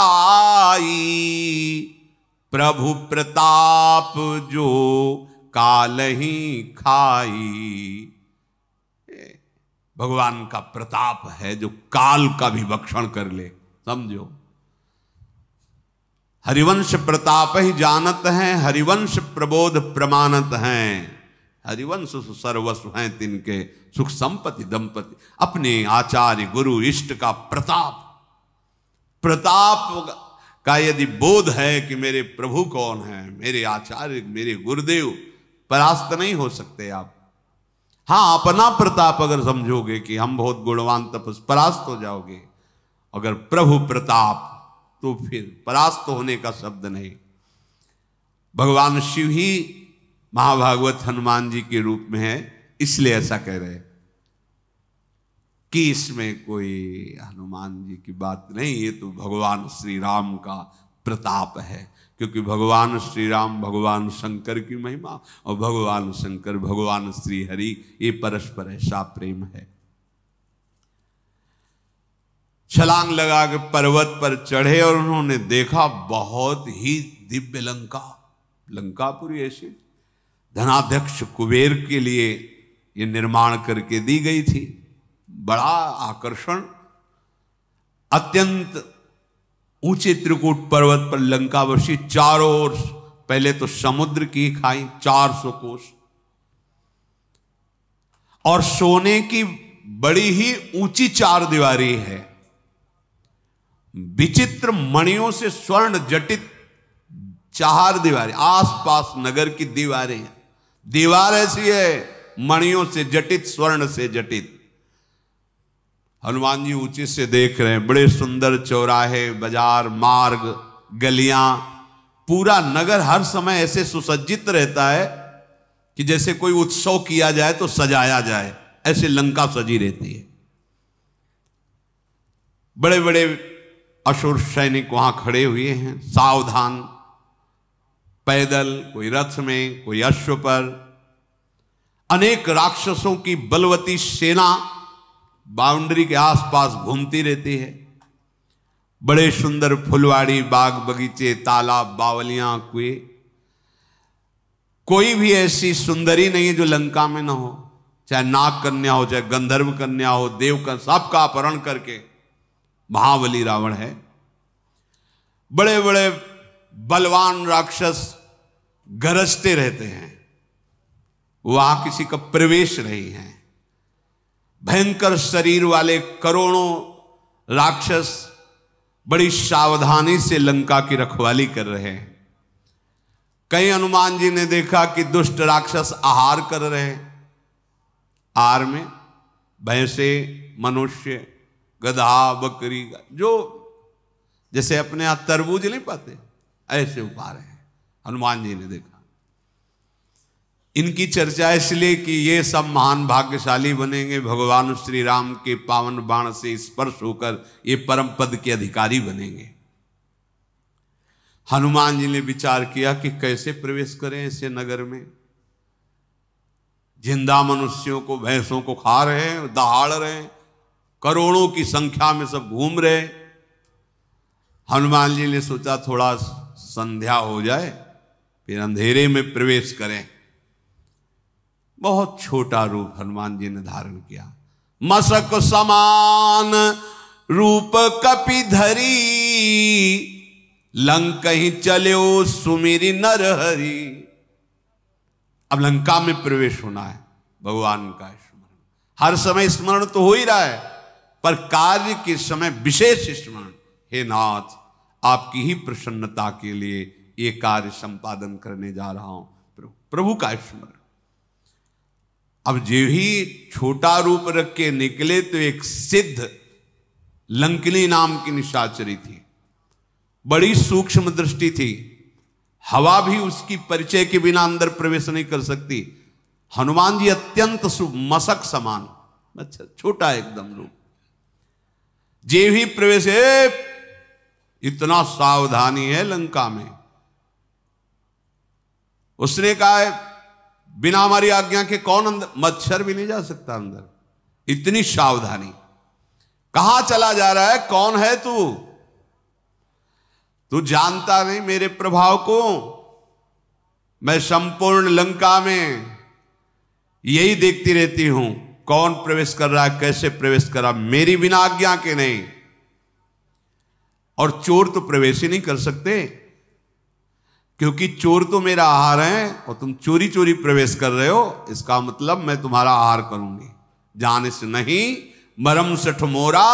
प्रभु प्रताप जो काल ही खाई भगवान का प्रताप है जो काल का भी भक्षण कर ले समझो हरिवंश प्रताप ही जानत हैं हरिवंश प्रबोध प्रमाणत हैं हरिवंश सर्वस्व हैं तिनके सुख संपत्ति दंपति अपने आचार्य गुरु इष्ट का प्रताप प्रताप का यदि बोध है कि मेरे प्रभु कौन है मेरे आचार्य मेरे गुरुदेव परास्त नहीं हो सकते आप हाँ अपना प्रताप अगर समझोगे कि हम बहुत गुणवान तपस परास्त हो जाओगे अगर प्रभु प्रताप तो फिर परास्त होने का शब्द नहीं भगवान शिव ही महाभागवत हनुमान जी के रूप में है इसलिए ऐसा कह रहे कि इसमें कोई हनुमान जी की बात नहीं ये तो भगवान श्री राम का प्रताप है क्योंकि भगवान श्री राम भगवान शंकर की महिमा और भगवान शंकर भगवान श्री हरि ये परस्पर ऐसा प्रेम है छलांग लगा के पर्वत पर चढ़े और उन्होंने देखा बहुत ही दिव्य लंका लंकापुरी ऐसी धनाध्यक्ष कुबेर के लिए ये निर्माण करके दी गई थी बड़ा आकर्षण अत्यंत ऊंचे त्रिकूट पर्वत पर लंकावशी चारों ओर पहले तो समुद्र की खाई चार सौ कोष और सोने की बड़ी ही ऊंची चार दीवारी है विचित्र मणियों से स्वर्ण जटित चार दीवारें आसपास नगर की दीवारें दीवार ऐसी है मणियों से जटित स्वर्ण से जटित हनुमान जी ऊंचे से देख रहे हैं बड़े सुंदर चौराहे बाजार मार्ग गलियां पूरा नगर हर समय ऐसे सुसज्जित रहता है कि जैसे कोई उत्सव किया जाए तो सजाया जाए ऐसे लंका सजी रहती है बड़े बड़े असुर सैनिक वहां खड़े हुए हैं सावधान पैदल कोई रथ में कोई अश्व पर अनेक राक्षसों की बलवती सेना बाउंड्री के आसपास घूमती रहती है बड़े सुंदर फुलवाड़ी बाग बगीचे तालाब बावलियां कुए कोई भी ऐसी सुंदरी नहीं है जो लंका में ना हो चाहे नाग कन्या हो चाहे गंधर्व कन्या हो देव का सबका अपहरण करके महाबली रावण है बड़े बड़े बलवान राक्षस गरजते रहते हैं वहां किसी का प्रवेश नहीं है भयंकर शरीर वाले करोड़ों राक्षस बड़ी सावधानी से लंका की रखवाली कर रहे हैं कई हनुमान जी ने देखा कि दुष्ट राक्षस आहार कर रहे हैं आहार में भैंसे मनुष्य गधा बकरी जो जैसे अपने आप तरबूज नहीं पाते ऐसे उपा रहे हैं हनुमान जी ने देखा इनकी चर्चा इसलिए कि ये सब महान भाग्यशाली बनेंगे भगवान श्री राम के पावन बाण से स्पर्श होकर ये परम पद के अधिकारी बनेंगे हनुमान जी ने विचार किया कि कैसे प्रवेश करें ऐसे नगर में जिंदा मनुष्यों को भैंसों को खा रहे हैं दहाड़ रहे हैं करोड़ों की संख्या में सब घूम रहे हनुमान जी ने सोचा थोड़ा संध्या हो जाए फिर अंधेरे में प्रवेश करें बहुत छोटा रूप हनुमान जी ने धारण किया मसक समान रूप कपि धरी लंक कहीं चलो सुमेरी नर हरी अब लंका में प्रवेश होना है भगवान का स्मरण हर समय स्मरण तो हो ही रहा है पर कार्य के समय विशेष स्मरण हे नाथ आपकी ही प्रसन्नता के लिए ये कार्य संपादन करने जा रहा हूं प्रभु का स्मरण अब जो ही छोटा रूप रख के निकले तो एक सिद्ध लंकनी नाम की निशाचरी थी बड़ी सूक्ष्म दृष्टि थी हवा भी उसकी परिचय के बिना अंदर प्रवेश नहीं कर सकती हनुमान जी अत्यंत सुमसक समान अच्छा छोटा एकदम रूप जेवी प्रवेश इतना सावधानी है लंका में उसने कहा है बिना हमारी आज्ञा के कौन अंदर मच्छर भी नहीं जा सकता अंदर इतनी सावधानी कहा चला जा रहा है कौन है तू तू जानता नहीं मेरे प्रभाव को मैं संपूर्ण लंका में यही देखती रहती हूं कौन प्रवेश कर रहा है कैसे प्रवेश करा मेरी बिना आज्ञा के नहीं और चोर तो प्रवेश ही नहीं कर सकते क्योंकि चोर तो मेरा आहार है और तुम चोरी चोरी प्रवेश कर रहे हो इसका मतलब मैं तुम्हारा आहार करूंगी जाने से नहीं मरम सठ मोरा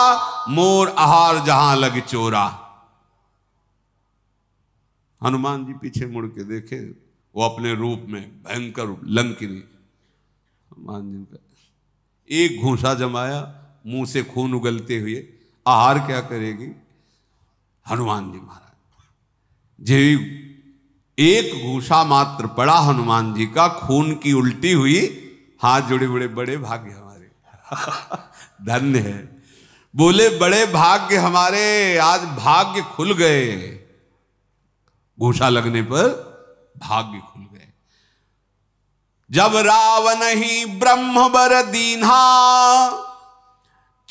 मोर आहार जहां लग चोरा हनुमान जी पीछे मुड़ के देखे वो अपने रूप में भयंकर लंकिनी हनुमान जी एक घूसा जमाया मुंह से खून उगलते हुए आहार क्या करेगी हनुमान जी महाराज जी एक घूसा मात्र पड़ा हनुमान जी का खून की उल्टी हुई हाथ जुड़े बड़े बड़े भाग्य हमारे धन्य है बोले बड़े भाग्य हमारे आज भाग्य खुल गए घूसा लगने पर भाग्य खुल गए जब रावण ही ब्रह्म बर दीन्हा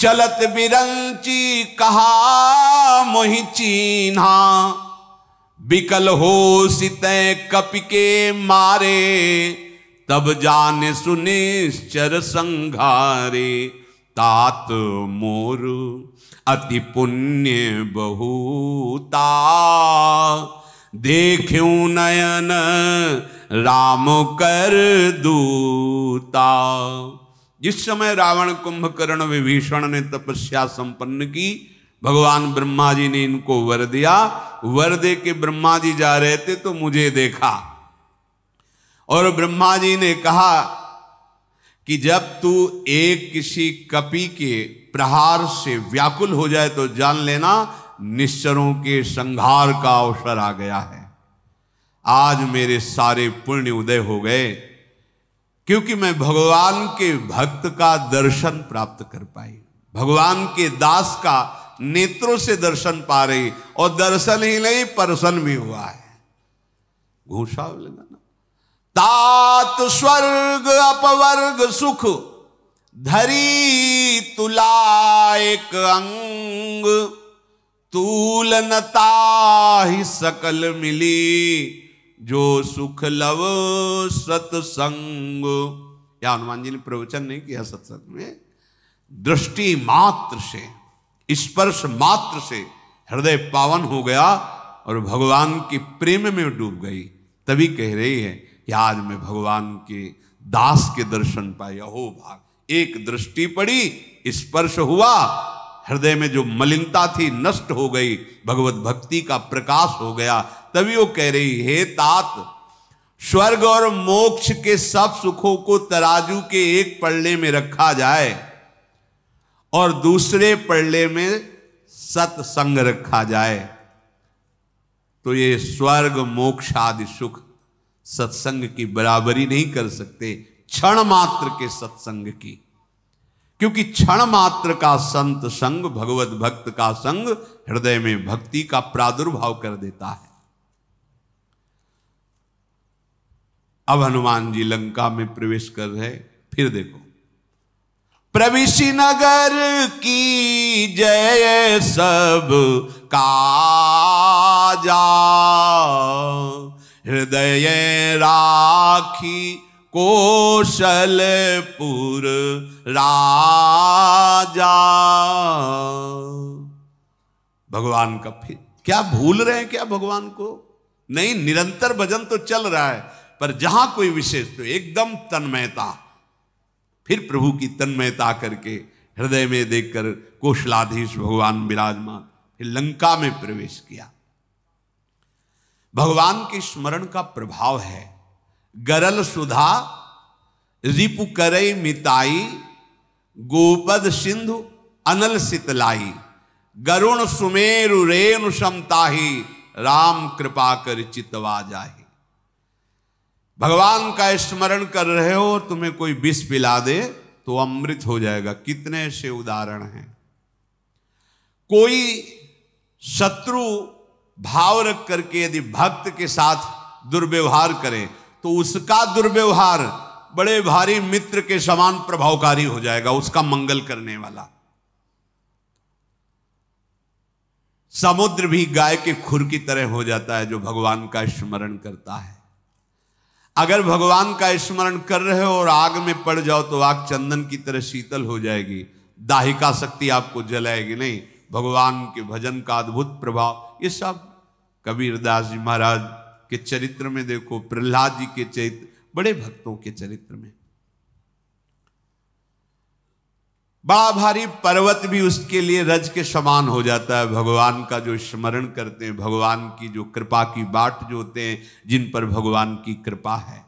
चलत बिरंची कहा मोहि चीन्हा बिकल हो सित कपि के मारे तब जाने सुने चर संघारे तात मोर अति पुण्य बहुता देख्यू नयन राम कर दूता जिस समय रावण कुंभकर्ण विभीषण ने तपस्या संपन्न की भगवान ब्रह्मा जी ने इनको वर दिया वर दे के ब्रह्मा जी जा रहे थे तो मुझे देखा और ब्रह्मा जी ने कहा कि जब तू एक किसी कपि के प्रहार से व्याकुल हो जाए तो जान लेना निश्चरों के संहार का अवसर आ गया है आज मेरे सारे पुण्य उदय हो गए क्योंकि मैं भगवान के भक्त का दर्शन प्राप्त कर पाई भगवान के दास का नेत्रों से दर्शन पा रही और दर्शन ही नहीं परसन भी हुआ है घूसाव लगाना तात स्वर्ग अपवर्ग सुख धरी तुला एक अंग तूलनता ही सकल मिली जो सुख लव सत्संग या हनुमान जी ने प्रवचन नहीं किया सत्संग में दृष्टि मात्र से स्पर्श मात्र से हृदय पावन हो गया और भगवान के प्रेम में डूब गई तभी कह रही है कि आज मैं भगवान के दास के दर्शन पाए अहो भाग एक दृष्टि पड़ी स्पर्श हुआ हृदय में जो मलिनता थी नष्ट हो गई भगवत भक्ति का प्रकाश हो गया तभी वो कह रही हे तात स्वर्ग और मोक्ष के सब सुखों को तराजू के एक पल्ले में रखा जाए और दूसरे पल्ले में सत्संग रखा जाए तो ये स्वर्ग मोक्ष आदि सुख सत्संग की बराबरी नहीं कर सकते क्षण मात्र के सत्संग की क्योंकि क्षण मात्र का संत संग भगवत भक्त का संग हृदय में भक्ति का प्रादुर्भाव कर देता है अब हनुमान जी लंका में प्रवेश कर रहे फिर देखो प्रविशि नगर की जय सब जा हृदय राखी कोशलपुर राजा भगवान का फिर क्या भूल रहे हैं क्या भगवान को नहीं निरंतर भजन तो चल रहा है पर जहां कोई विशेष तो एकदम तन्मयता फिर प्रभु की तन्मयता करके हृदय में देखकर कोशलाधीश भगवान विराजमान फिर लंका में प्रवेश किया भगवान के स्मरण का प्रभाव है गरल सुधा रिपु करई मिताई गोपद सिंधु अनल सितलाई गरुण सुमेरु रेणु समताही राम कृपा कर चितवा जाहि भगवान का स्मरण कर रहे हो तुम्हें कोई विष पिला दे तो अमृत हो जाएगा कितने से उदाहरण हैं कोई शत्रु भाव रख करके यदि भक्त के साथ दुर्व्यवहार करें तो उसका दुर्व्यवहार बड़े भारी मित्र के समान प्रभावकारी हो जाएगा उसका मंगल करने वाला समुद्र भी गाय के खुर की तरह हो जाता है जो भगवान का स्मरण करता है अगर भगवान का स्मरण कर रहे हो और आग में पड़ जाओ तो आग चंदन की तरह शीतल हो जाएगी दाहिका शक्ति आपको जलाएगी नहीं भगवान के भजन का अद्भुत प्रभाव ये सब कबीरदास जी महाराज के चरित्र में देखो प्रहलाद जी के चरित्र बड़े भक्तों के चरित्र में बड़ा भारी पर्वत भी उसके लिए रज के समान हो जाता है भगवान का जो स्मरण करते हैं भगवान की जो कृपा की बाट जो होते हैं जिन पर भगवान की कृपा है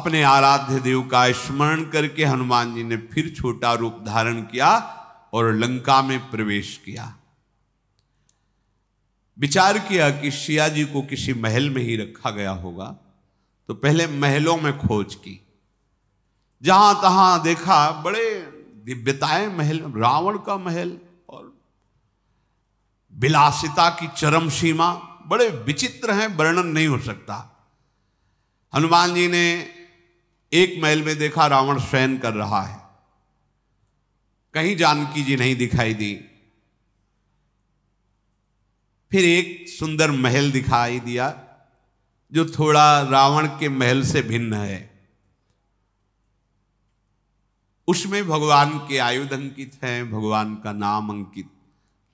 अपने आराध्य देव का स्मरण करके हनुमान जी ने फिर छोटा रूप धारण किया और लंका में प्रवेश किया विचार किया कि शिया जी को किसी महल में ही रखा गया होगा तो पहले महलों में खोज की जहां तहां देखा बड़े दिव्यताएं महल रावण का महल और विलासिता की चरम सीमा बड़े विचित्र हैं वर्णन नहीं हो सकता हनुमान जी ने एक महल में देखा रावण शयन कर रहा है कहीं जानकी जी नहीं दिखाई दी फिर एक सुंदर महल दिखाई दिया जो थोड़ा रावण के महल से भिन्न है उसमें भगवान के आयुध अंकित हैं भगवान का नाम अंकित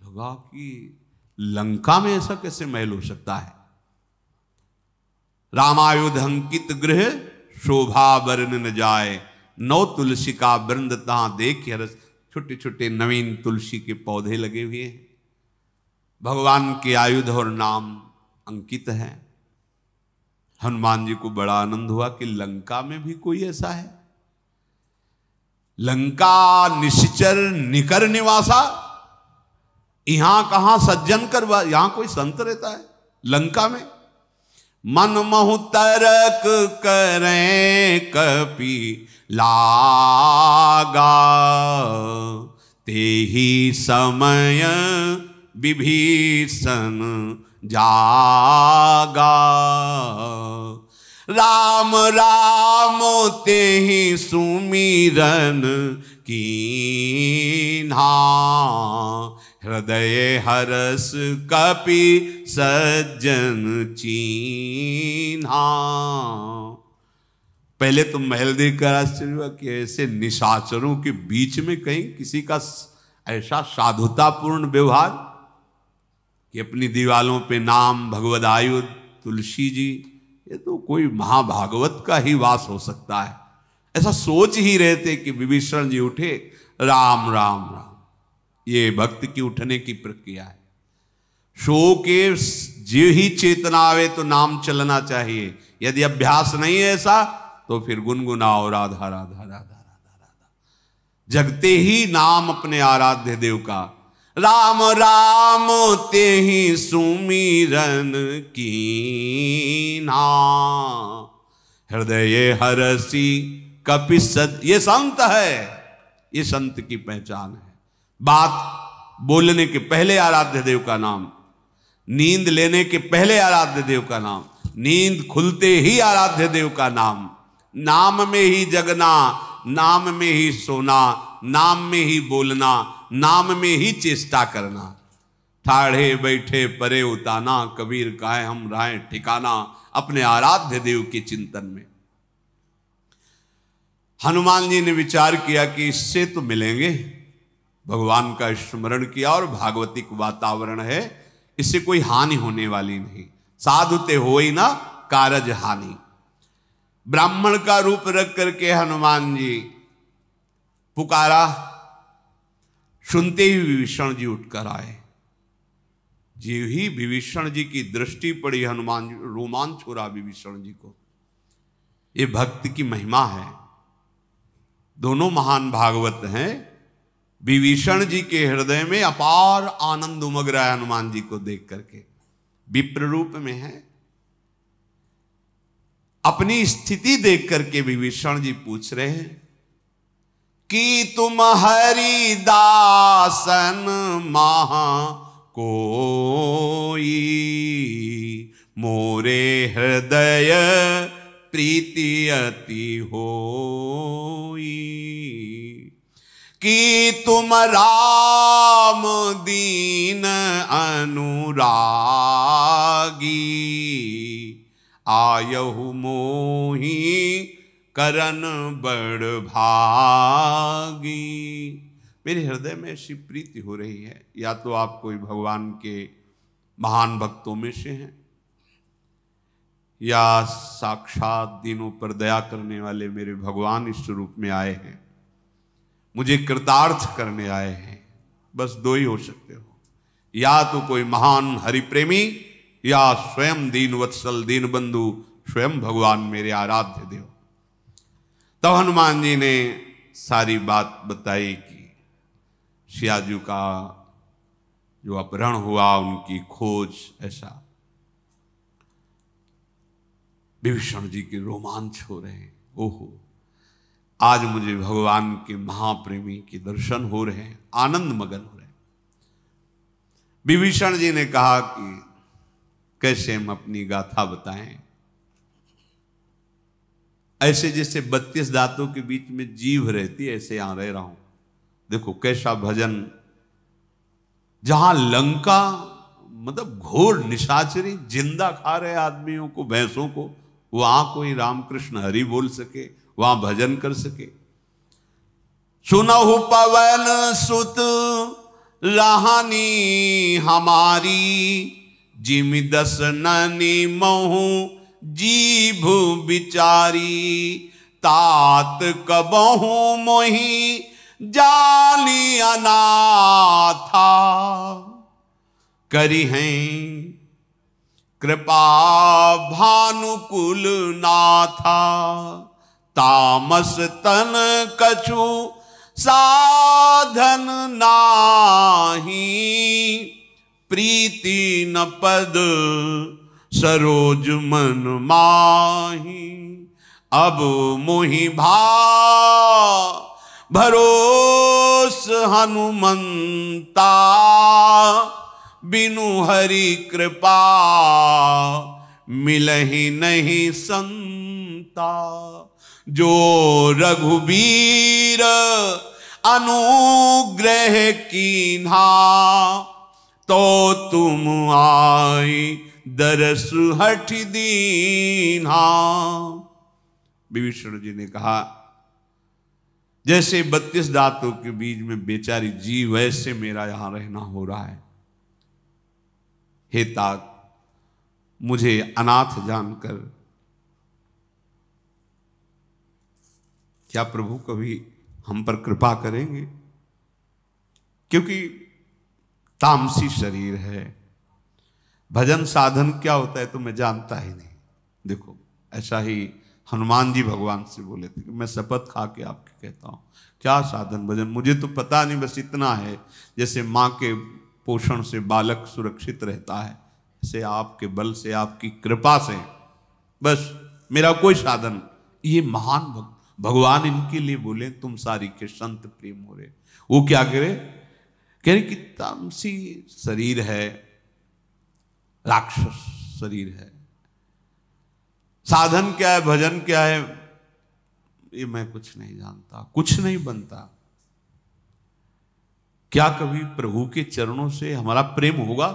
लगा कि लंका में ऐसा कैसे महल हो सकता है रामायुध अंकित गृह शोभा वर्ण न जाए नौ तुलसी का वृंद तहा देख हरस छोटे छोटे नवीन तुलसी के पौधे लगे हुए हैं भगवान के आयुध और नाम अंकित हैं हनुमान जी को बड़ा आनंद हुआ कि लंका में भी कोई ऐसा है लंका निश्चर निकर निवासा यहां कहा सज्जन करवा यहां कोई संत रहता है लंका में मन मोह तरक करें कपि लागा ते ही समय विभीषण जागा राम राम ते ही सुमिरन कीन्हा हृदय हरस कपि सज्जन चीन्हा पहले तो देख कर आश्चर्य हुआ कि ऐसे निशाचरों के बीच में कहीं किसी का ऐसा साधुतापूर्ण व्यवहार कि अपनी दीवालों पे नाम भगवद आयुध तुलसी जी ये तो कोई महाभागवत का ही वास हो सकता है ऐसा सोच ही रहे थे कि विभीषण जी उठे राम राम राम ये भक्त की उठने की प्रक्रिया है शो के जीव ही चेतना आवे तो नाम चलना चाहिए यदि अभ्यास नहीं है ऐसा तो फिर गुनगुनाओ राधा राधा राधा राधा राधा जगते ही नाम अपने आराध्य देव का राम राम ते ही सुमिरन कीना हृदय हरसी कपि सत ये संत है ये संत की पहचान है बात बोलने के पहले आराध्य देव का नाम नींद लेने के पहले आराध्य देव का नाम नींद खुलते ही आराध्य देव का नाम नाम में ही जगना नाम में ही सोना नाम में ही बोलना नाम में ही चेष्टा करना ठाढ़े बैठे परे उताना कबीर काय हम राय ठिकाना अपने आराध्य देव के चिंतन में हनुमान जी ने विचार किया कि इससे तो मिलेंगे भगवान का स्मरण किया और भागवतिक वातावरण है इससे कोई हानि होने वाली नहीं साधु ते हो ही ना कारज हानि ब्राह्मण का रूप रख करके हनुमान जी पुकारा सुनते ही विभीषण जी उठकर आए जी ही विभीषण जी की दृष्टि पड़ी हनुमान रोमान रहा विभीषण जी को ये भक्त की महिमा है दोनों महान भागवत हैं विभीषण जी के हृदय में अपार आनंद उमग रहा है हनुमान जी को देख करके विप्र रूप में है अपनी स्थिति देख करके विभीषण जी पूछ रहे हैं कि तुम हरिदासन दासन महा कोई मोरे हृदय प्रीति अति होई कि तुम राम दीन अनुरागी आयहु मोही करण बड़ भागी मेरे हृदय में ऐसी प्रीति हो रही है या तो आप कोई भगवान के महान भक्तों में से हैं या साक्षात दिनों पर दया करने वाले मेरे भगवान इस रूप में आए हैं मुझे कृतार्थ करने आए हैं बस दो ही हो सकते हो या तो कोई महान हरि प्रेमी या स्वयं दीन वत्सल दीन बंधु स्वयं भगवान मेरे आराध्य देव तो हनुमान जी ने सारी बात बताई कि शियाजू का जो अपहरण हुआ उनकी खोज ऐसा विभीषण जी के रोमांच हो रहे हैं ओहो आज मुझे भगवान के महाप्रेमी के दर्शन हो रहे हैं आनंद मगन हो रहे हैं विभीषण जी ने कहा कि कैसे हम अपनी गाथा बताएं ऐसे जैसे बत्तीस दांतों के बीच में जीव रहती ऐसे यहां रह रहा हूं देखो कैसा भजन जहां लंका मतलब घोर निशाचरी जिंदा खा रहे आदमियों को भैंसों को वहां कोई रामकृष्ण हरि बोल सके वहां भजन कर सके सुनहु पवन सुत लहानी हमारी जिम दस ननी मोहू जीभ बिचारी तात कबहू मोही जाली अनाथा करी है कृपा भानुकुल नाथा तामस तन कछु साधन नाही प्रीति न पद सरोज मन माही अब मोहि भा भरोस हनुमंता बिनु हरि कृपा मिलही नहीं संता जो रघुबीर अनुग्रह की ना तो तुम आई दरसु हठ दीना विभीषण जी ने कहा जैसे बत्तीस दांतों के बीच में बेचारी जी वैसे मेरा यहां रहना हो रहा है हे ताक मुझे अनाथ जानकर क्या प्रभु कभी हम पर कृपा करेंगे क्योंकि तामसी शरीर है भजन साधन क्या होता है तो मैं जानता ही नहीं देखो ऐसा ही हनुमान जी भगवान से बोले थे कि मैं शपथ खा के आपके कहता हूँ क्या साधन भजन मुझे तो पता नहीं बस इतना है जैसे माँ के पोषण से बालक सुरक्षित रहता है से आपके बल से आपकी कृपा से बस मेरा कोई साधन ये महान भगवान इनके लिए बोले तुम सारी के संत प्रेम हो रहे वो क्या करे कह रहे कि तमसी शरीर है राक्षस शरीर है साधन क्या है भजन क्या है ये मैं कुछ नहीं जानता कुछ नहीं बनता क्या कभी प्रभु के चरणों से हमारा प्रेम होगा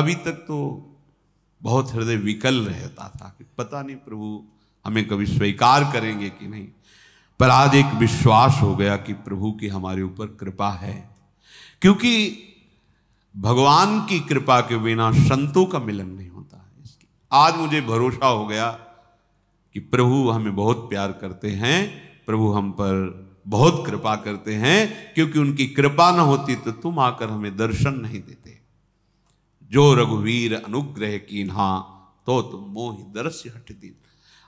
अभी तक तो बहुत हृदय विकल रहता था कि पता नहीं प्रभु हमें कभी स्वीकार करेंगे कि नहीं पर आज एक विश्वास हो गया कि प्रभु की हमारे ऊपर कृपा है क्योंकि भगवान की कृपा के बिना संतों का मिलन नहीं होता है आज मुझे भरोसा हो गया कि प्रभु हमें बहुत प्यार करते हैं प्रभु हम पर बहुत कृपा करते हैं क्योंकि उनकी कृपा न होती तो तुम आकर हमें दर्शन नहीं देते जो रघुवीर अनुग्रह की ना हाँ, तो तुम मोह दृश्य हट दिन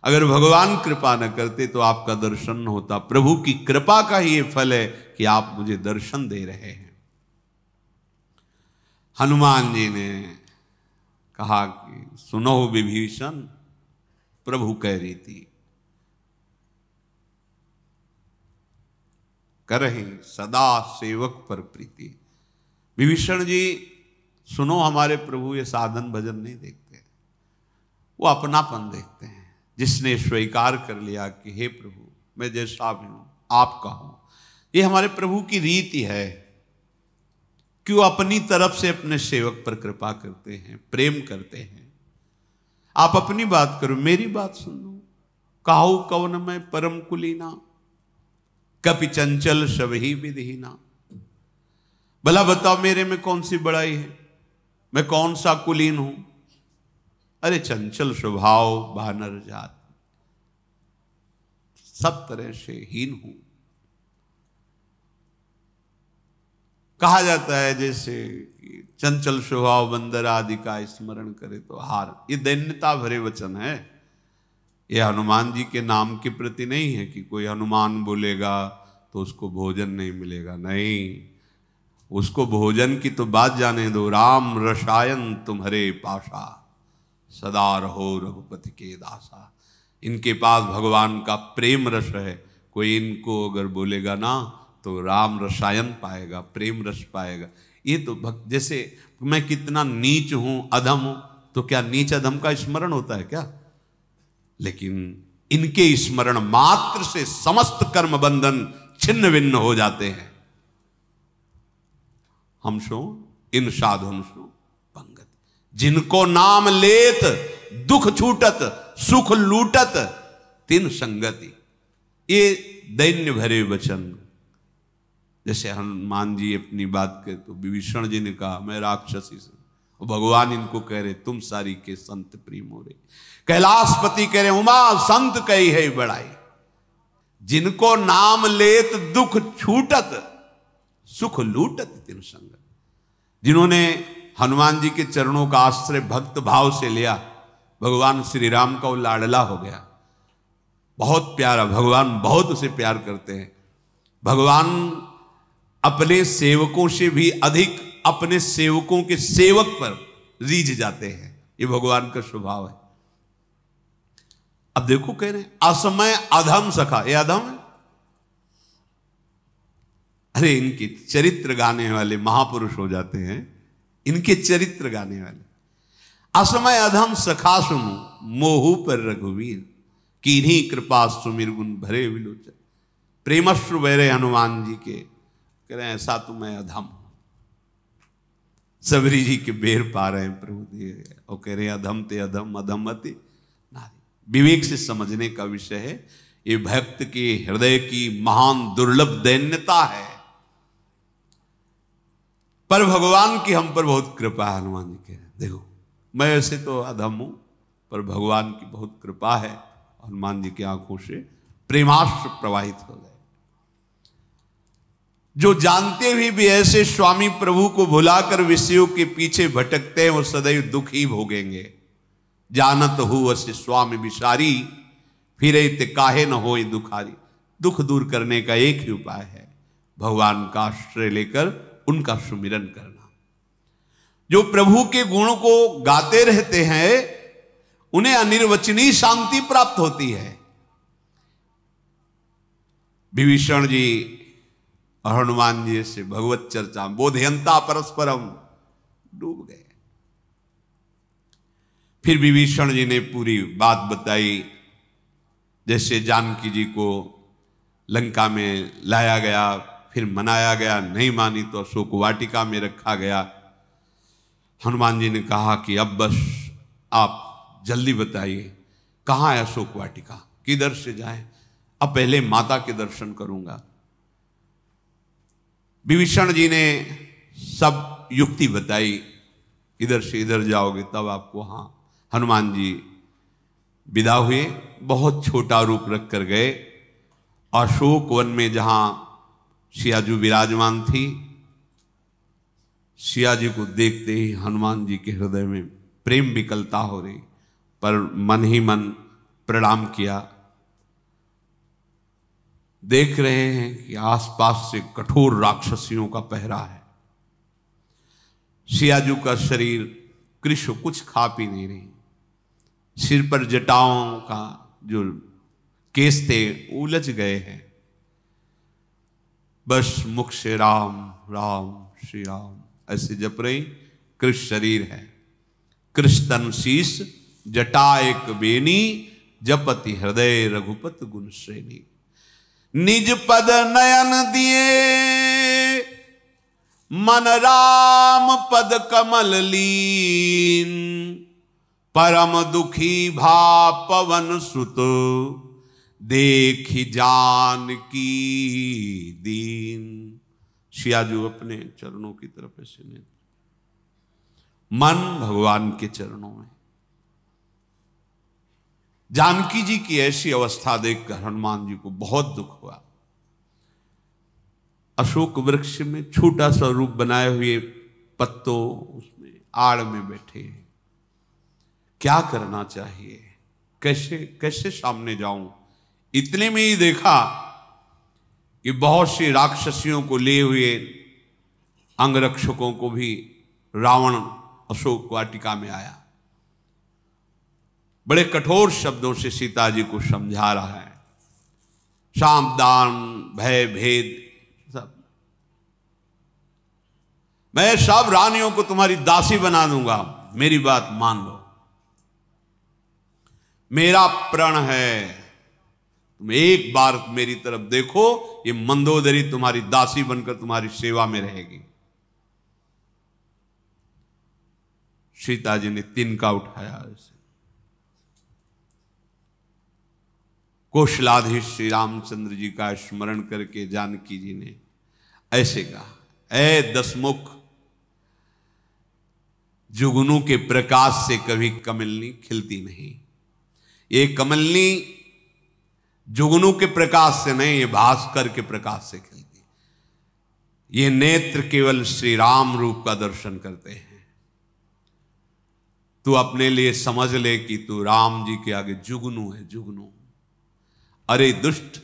अगर भगवान कृपा न करते तो आपका दर्शन न होता प्रभु की कृपा का ही ये फल है कि आप मुझे दर्शन दे रहे हैं हनुमान जी ने कहा कि सुनो विभीषण प्रभु कह रही थी करही सदा सेवक पर प्रीति विभीषण जी सुनो हमारे प्रभु ये साधन भजन नहीं देखते वो अपनापन देखते हैं जिसने स्वीकार कर लिया कि हे प्रभु मैं जैसा भी हूं आपका हूं ये हमारे प्रभु की रीति है कि वो अपनी तरफ से अपने सेवक पर कृपा करते हैं प्रेम करते हैं आप अपनी बात करो मेरी बात सुन लो काहू कवन मैं परम कुलीना कपि चंचल सब ही विधिना भला बताओ मेरे में कौन सी बड़ाई है मैं कौन सा कुलीन हूं अरे चंचल स्वभाव बानर जात सब तरह से हीन हूं कहा जाता है जैसे चंचल स्वभाव बंदर आदि का स्मरण करे तो हार ये दैन्यता भरे वचन है ये हनुमान जी के नाम के प्रति नहीं है कि कोई हनुमान बोलेगा तो उसको भोजन नहीं मिलेगा नहीं उसको भोजन की तो बात जाने दो राम रसायन तुम्हारे पाशा सदा रहो रघुपति के दासा इनके पास भगवान का प्रेम रस है कोई इनको अगर बोलेगा ना तो राम रसायन पाएगा प्रेम रस पाएगा ये तो भक्त जैसे मैं कितना नीच हूं अधम हूं तो क्या नीच अधम का स्मरण होता है क्या लेकिन इनके स्मरण मात्र से समस्त कर्म बंधन छिन्न भिन्न हो जाते हैं हम सो इन साधन सो पंगत जिनको नाम लेत दुख छूटत सुख लूटत तीन संगति ये दैन्य भरे वचन जैसे हनुमान जी अपनी बात कहे तो विभीषण जी ने कहा मैं राक्षसी से और भगवान इनको कह रहे तुम सारी के संत प्रेम हो रहे कैलाशपति कह रहे उमा संत कही है बड़ाई जिनको नाम लेत दुख छूटत सुख लूटत तिन संग जिन्होंने हनुमान जी के चरणों का आश्रय भक्त भाव से लिया भगवान श्री राम का वो लाडला हो गया बहुत प्यारा भगवान बहुत उसे प्यार करते हैं भगवान अपने सेवकों से भी अधिक अपने सेवकों के सेवक पर रीझ जाते हैं ये भगवान का स्वभाव है अब देखो कह रहे असमय अधम सखा ये अधम है अरे इनके चरित्र गाने वाले महापुरुष हो जाते हैं इनके चरित्र गाने वाले असमय अधम सखा सुनो मोहू पर रघुवीर किन्हीं कृपा सुमिर गुण भरे विलोचन प्रेमश्रु बैरे हनुमान जी के कह रहे हैं ऐसा तो मैं अधम सबरी जी के बेर पा रहे हैं प्रभु जी और कह रहे अधम ते अधम अधमति नारी विवेक से समझने का विषय है ये भक्त के हृदय की महान दुर्लभ दैन्यता है पर भगवान की हम पर बहुत कृपा है हनुमान जी कह हैं देखो मैं ऐसे तो अधम हूं पर भगवान की बहुत कृपा है हनुमान जी की आंखों से प्रेमाश्र प्रवाहित हो गए जो जानते हुए भी ऐसे स्वामी प्रभु को भुलाकर विषयों के पीछे भटकते हैं वो सदैव दुखी भोगेंगे जानत हो वैसे स्वामी विशारी फिर ते काहे न हो दुखारी दुख दूर करने का एक ही उपाय है भगवान का आश्रय लेकर उनका सुमिरन करना जो प्रभु के गुण को गाते रहते हैं उन्हें अनिर्वचनीय शांति प्राप्त होती है विभीषण जी और हनुमान जी से भगवत चर्चा बोधयंता परस्परम डूब गए फिर विभीषण जी ने पूरी बात बताई जैसे जानकी जी को लंका में लाया गया फिर मनाया गया नहीं मानी तो अशोक वाटिका में रखा गया हनुमान जी ने कहा कि अब बस आप जल्दी बताइए कहाँ है अशोक वाटिका किधर से जाए अब पहले माता के दर्शन करूंगा विभीषण जी ने सब युक्ति बताई इधर से इधर जाओगे तब आपको हाँ हनुमान जी विदा हुए बहुत छोटा रूप रख कर गए अशोक वन में जहाँ सियाजू विराजमान थी सियाजी को देखते ही हनुमान जी के हृदय में प्रेम विकलता हो रही पर मन ही मन प्रणाम किया देख रहे हैं कि आसपास से कठोर राक्षसियों का पहरा है सियाजू का शरीर कृष्ण कुछ खा पी नहीं रही सिर पर जटाओं का जो केस थे उलझ गए हैं बस मुख से राम राम श्री राम ऐसे जप रही कृष्ण शरीर है कृष्ण शीश जटा एक बेनी जपति हृदय रघुपत गुण श्रेणी निज पद नयन दिए मन राम पद कमल लीन परम दुखी भा पवन सुत देख जान की दीन शियाजू अपने चरणों की तरफ ऐसे मन भगवान के चरणों में जानकी जी की ऐसी अवस्था देखकर हनुमान जी को बहुत दुख हुआ अशोक वृक्ष में छोटा सा रूप बनाए हुए पत्तों उसमें आड़ में बैठे क्या करना चाहिए कैसे कैसे सामने जाऊं इतने में ही देखा कि बहुत सी राक्षसियों को ले हुए अंगरक्षकों को भी रावण अशोक वाटिका में आया बड़े कठोर शब्दों से सीता जी को समझा रहा है शाम दान भय भेद सब मैं सब रानियों को तुम्हारी दासी बना दूंगा मेरी बात मान लो मेरा प्रण है तुम एक बार मेरी तरफ देखो ये मंदोदरी तुम्हारी दासी बनकर तुम्हारी सेवा में रहेगी सीता जी ने तिनका उठाया उसे कौशलाधीश श्री रामचंद्र जी का स्मरण करके जानकी जी ने ऐसे कहा ऐ दसमुख जुगनू के प्रकाश से कभी कमलनी खिलती नहीं ये कमलनी जुगनू के प्रकाश से नहीं ये भास्कर के प्रकाश से खिलती ये नेत्र केवल श्री राम रूप का दर्शन करते हैं तू अपने लिए समझ ले कि तू राम जी के आगे जुगनू है जुगनू अरे दुष्ट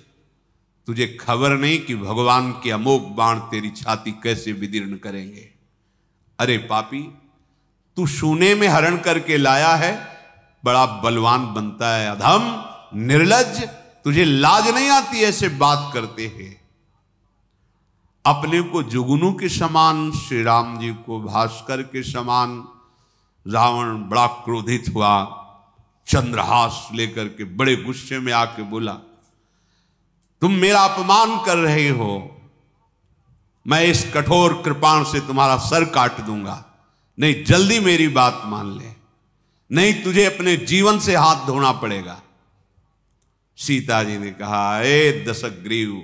तुझे खबर नहीं कि भगवान के अमोक बाण तेरी छाती कैसे विदीर्ण करेंगे अरे पापी तू सुने में हरण करके लाया है बड़ा बलवान बनता है अधम निर्लज तुझे लाज नहीं आती ऐसे बात करते हैं अपने को जुगनू के समान श्री राम जी को भास्कर के समान रावण बड़ा क्रोधित हुआ चंद्रहास लेकर के बड़े गुस्से में आके बोला तुम मेरा अपमान कर रहे हो मैं इस कठोर कृपाण से तुम्हारा सर काट दूंगा नहीं जल्दी मेरी बात मान ले नहीं तुझे अपने जीवन से हाथ धोना पड़ेगा सीता जी ने कहा ए दशग्रीव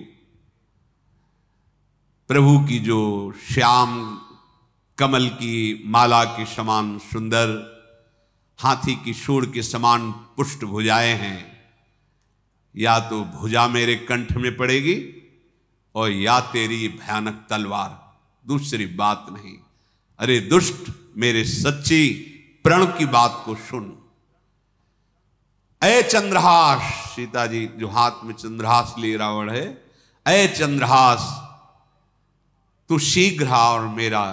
प्रभु की जो श्याम कमल की माला के समान सुंदर हाथी की शूर के समान पुष्ट भुजाएं हैं या तो भुजा मेरे कंठ में पड़ेगी और या तेरी भयानक तलवार दूसरी बात नहीं अरे दुष्ट मेरे सच्ची प्रण की बात को सुन अय चंद्रहास सीता जी जो हाथ में चंद्रहास लिए रावण है ऐ चंद्रहास तू शीघ्र और मेरा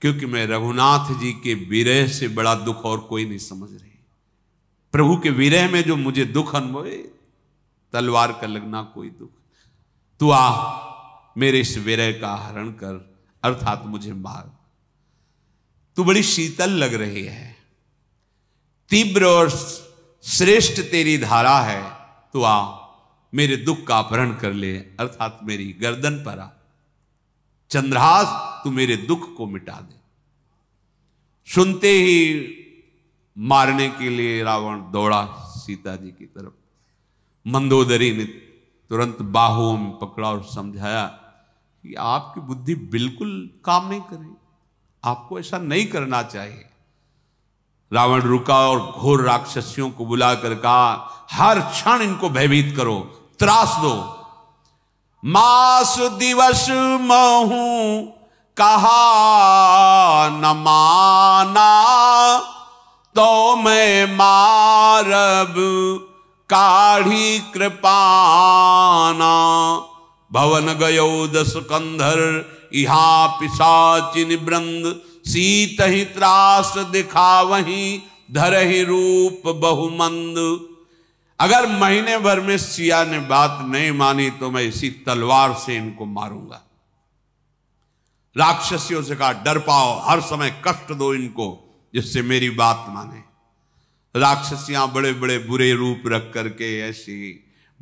क्योंकि मैं रघुनाथ जी के विरह से बड़ा दुख और कोई नहीं समझ रही प्रभु के विरह में जो मुझे दुख अनुभव तलवार का लगना कोई दुख तू आ मेरे इस विरह का हरण कर अर्थात मुझे मार तू बड़ी शीतल लग रही है तीव्र और श्रेष्ठ तेरी धारा है तू आ मेरे दुख का अपहरण कर ले अर्थात मेरी गर्दन पर आ चंद्रहास तू मेरे दुख को मिटा दे सुनते ही मारने के लिए रावण दौड़ा सीता जी की तरफ मंदोदरी ने तुरंत बाहों में पकड़ा और समझाया कि आपकी बुद्धि बिल्कुल काम नहीं करे आपको ऐसा नहीं करना चाहिए रावण रुका और घोर राक्षसियों को बुलाकर कहा हर क्षण इनको भयभीत करो त्रास दो मास दिवस महू कहा न माना तो मैं मारब काढ़ी कृपाना भवन गयो दस कंधर यहाँ पिशाचिन ब्रंद सीत ही त्रास दिखा वही धर ही रूप बहुमंद अगर महीने भर में सिया ने बात नहीं मानी तो मैं इसी तलवार से इनको मारूंगा राक्षसियों से कहा डर पाओ हर समय कष्ट दो इनको जिससे मेरी बात माने राक्षसियां बड़े बड़े बुरे रूप रख करके ऐसी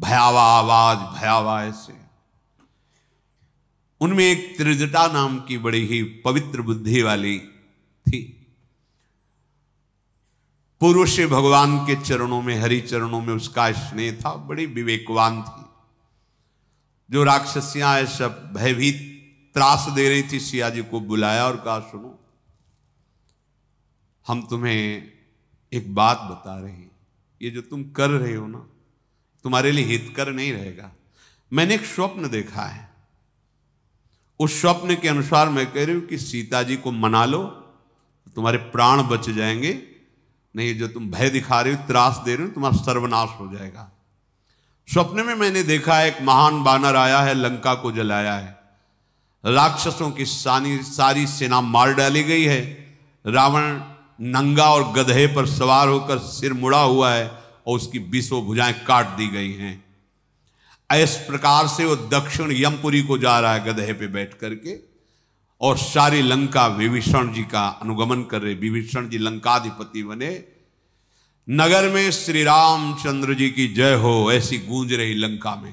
भयावा आवाज भयावा ऐसे उनमें एक त्रिजटा नाम की बड़ी ही पवित्र बुद्धि वाली थी पूर्व से भगवान के चरणों में हरि चरणों में उसका स्नेह था बड़ी विवेकवान थी जो राक्षसियां ऐसा भयभीत त्रास दे रही थी सिया जी को बुलाया और कहा सुनो हम तुम्हें एक बात बता रहे हैं ये जो तुम कर रहे हो ना तुम्हारे लिए हितकर नहीं रहेगा मैंने एक स्वप्न देखा है उस स्वप्न के अनुसार मैं कह रही हूं कि सीता जी को मना लो तुम्हारे प्राण बच जाएंगे नहीं जो तुम भय दिखा रहे हो त्रास दे रहे हो तुम्हारा सर्वनाश हो जाएगा स्वप्न में मैंने देखा एक महान बानर आया है लंका को जलाया है राक्षसों की सानी सारी सेना मार डाली गई है रावण नंगा और गधे पर सवार होकर सिर मुड़ा हुआ है और उसकी बीसों भुजाएं काट दी गई हैं इस प्रकार से वो दक्षिण यमपुरी को जा रहा है गधे पे बैठ करके और सारी लंका विभीषण जी का अनुगमन कर रहे विभीषण जी लंकाधिपति बने नगर में श्री रामचंद्र जी की जय हो ऐसी गूंज रही लंका में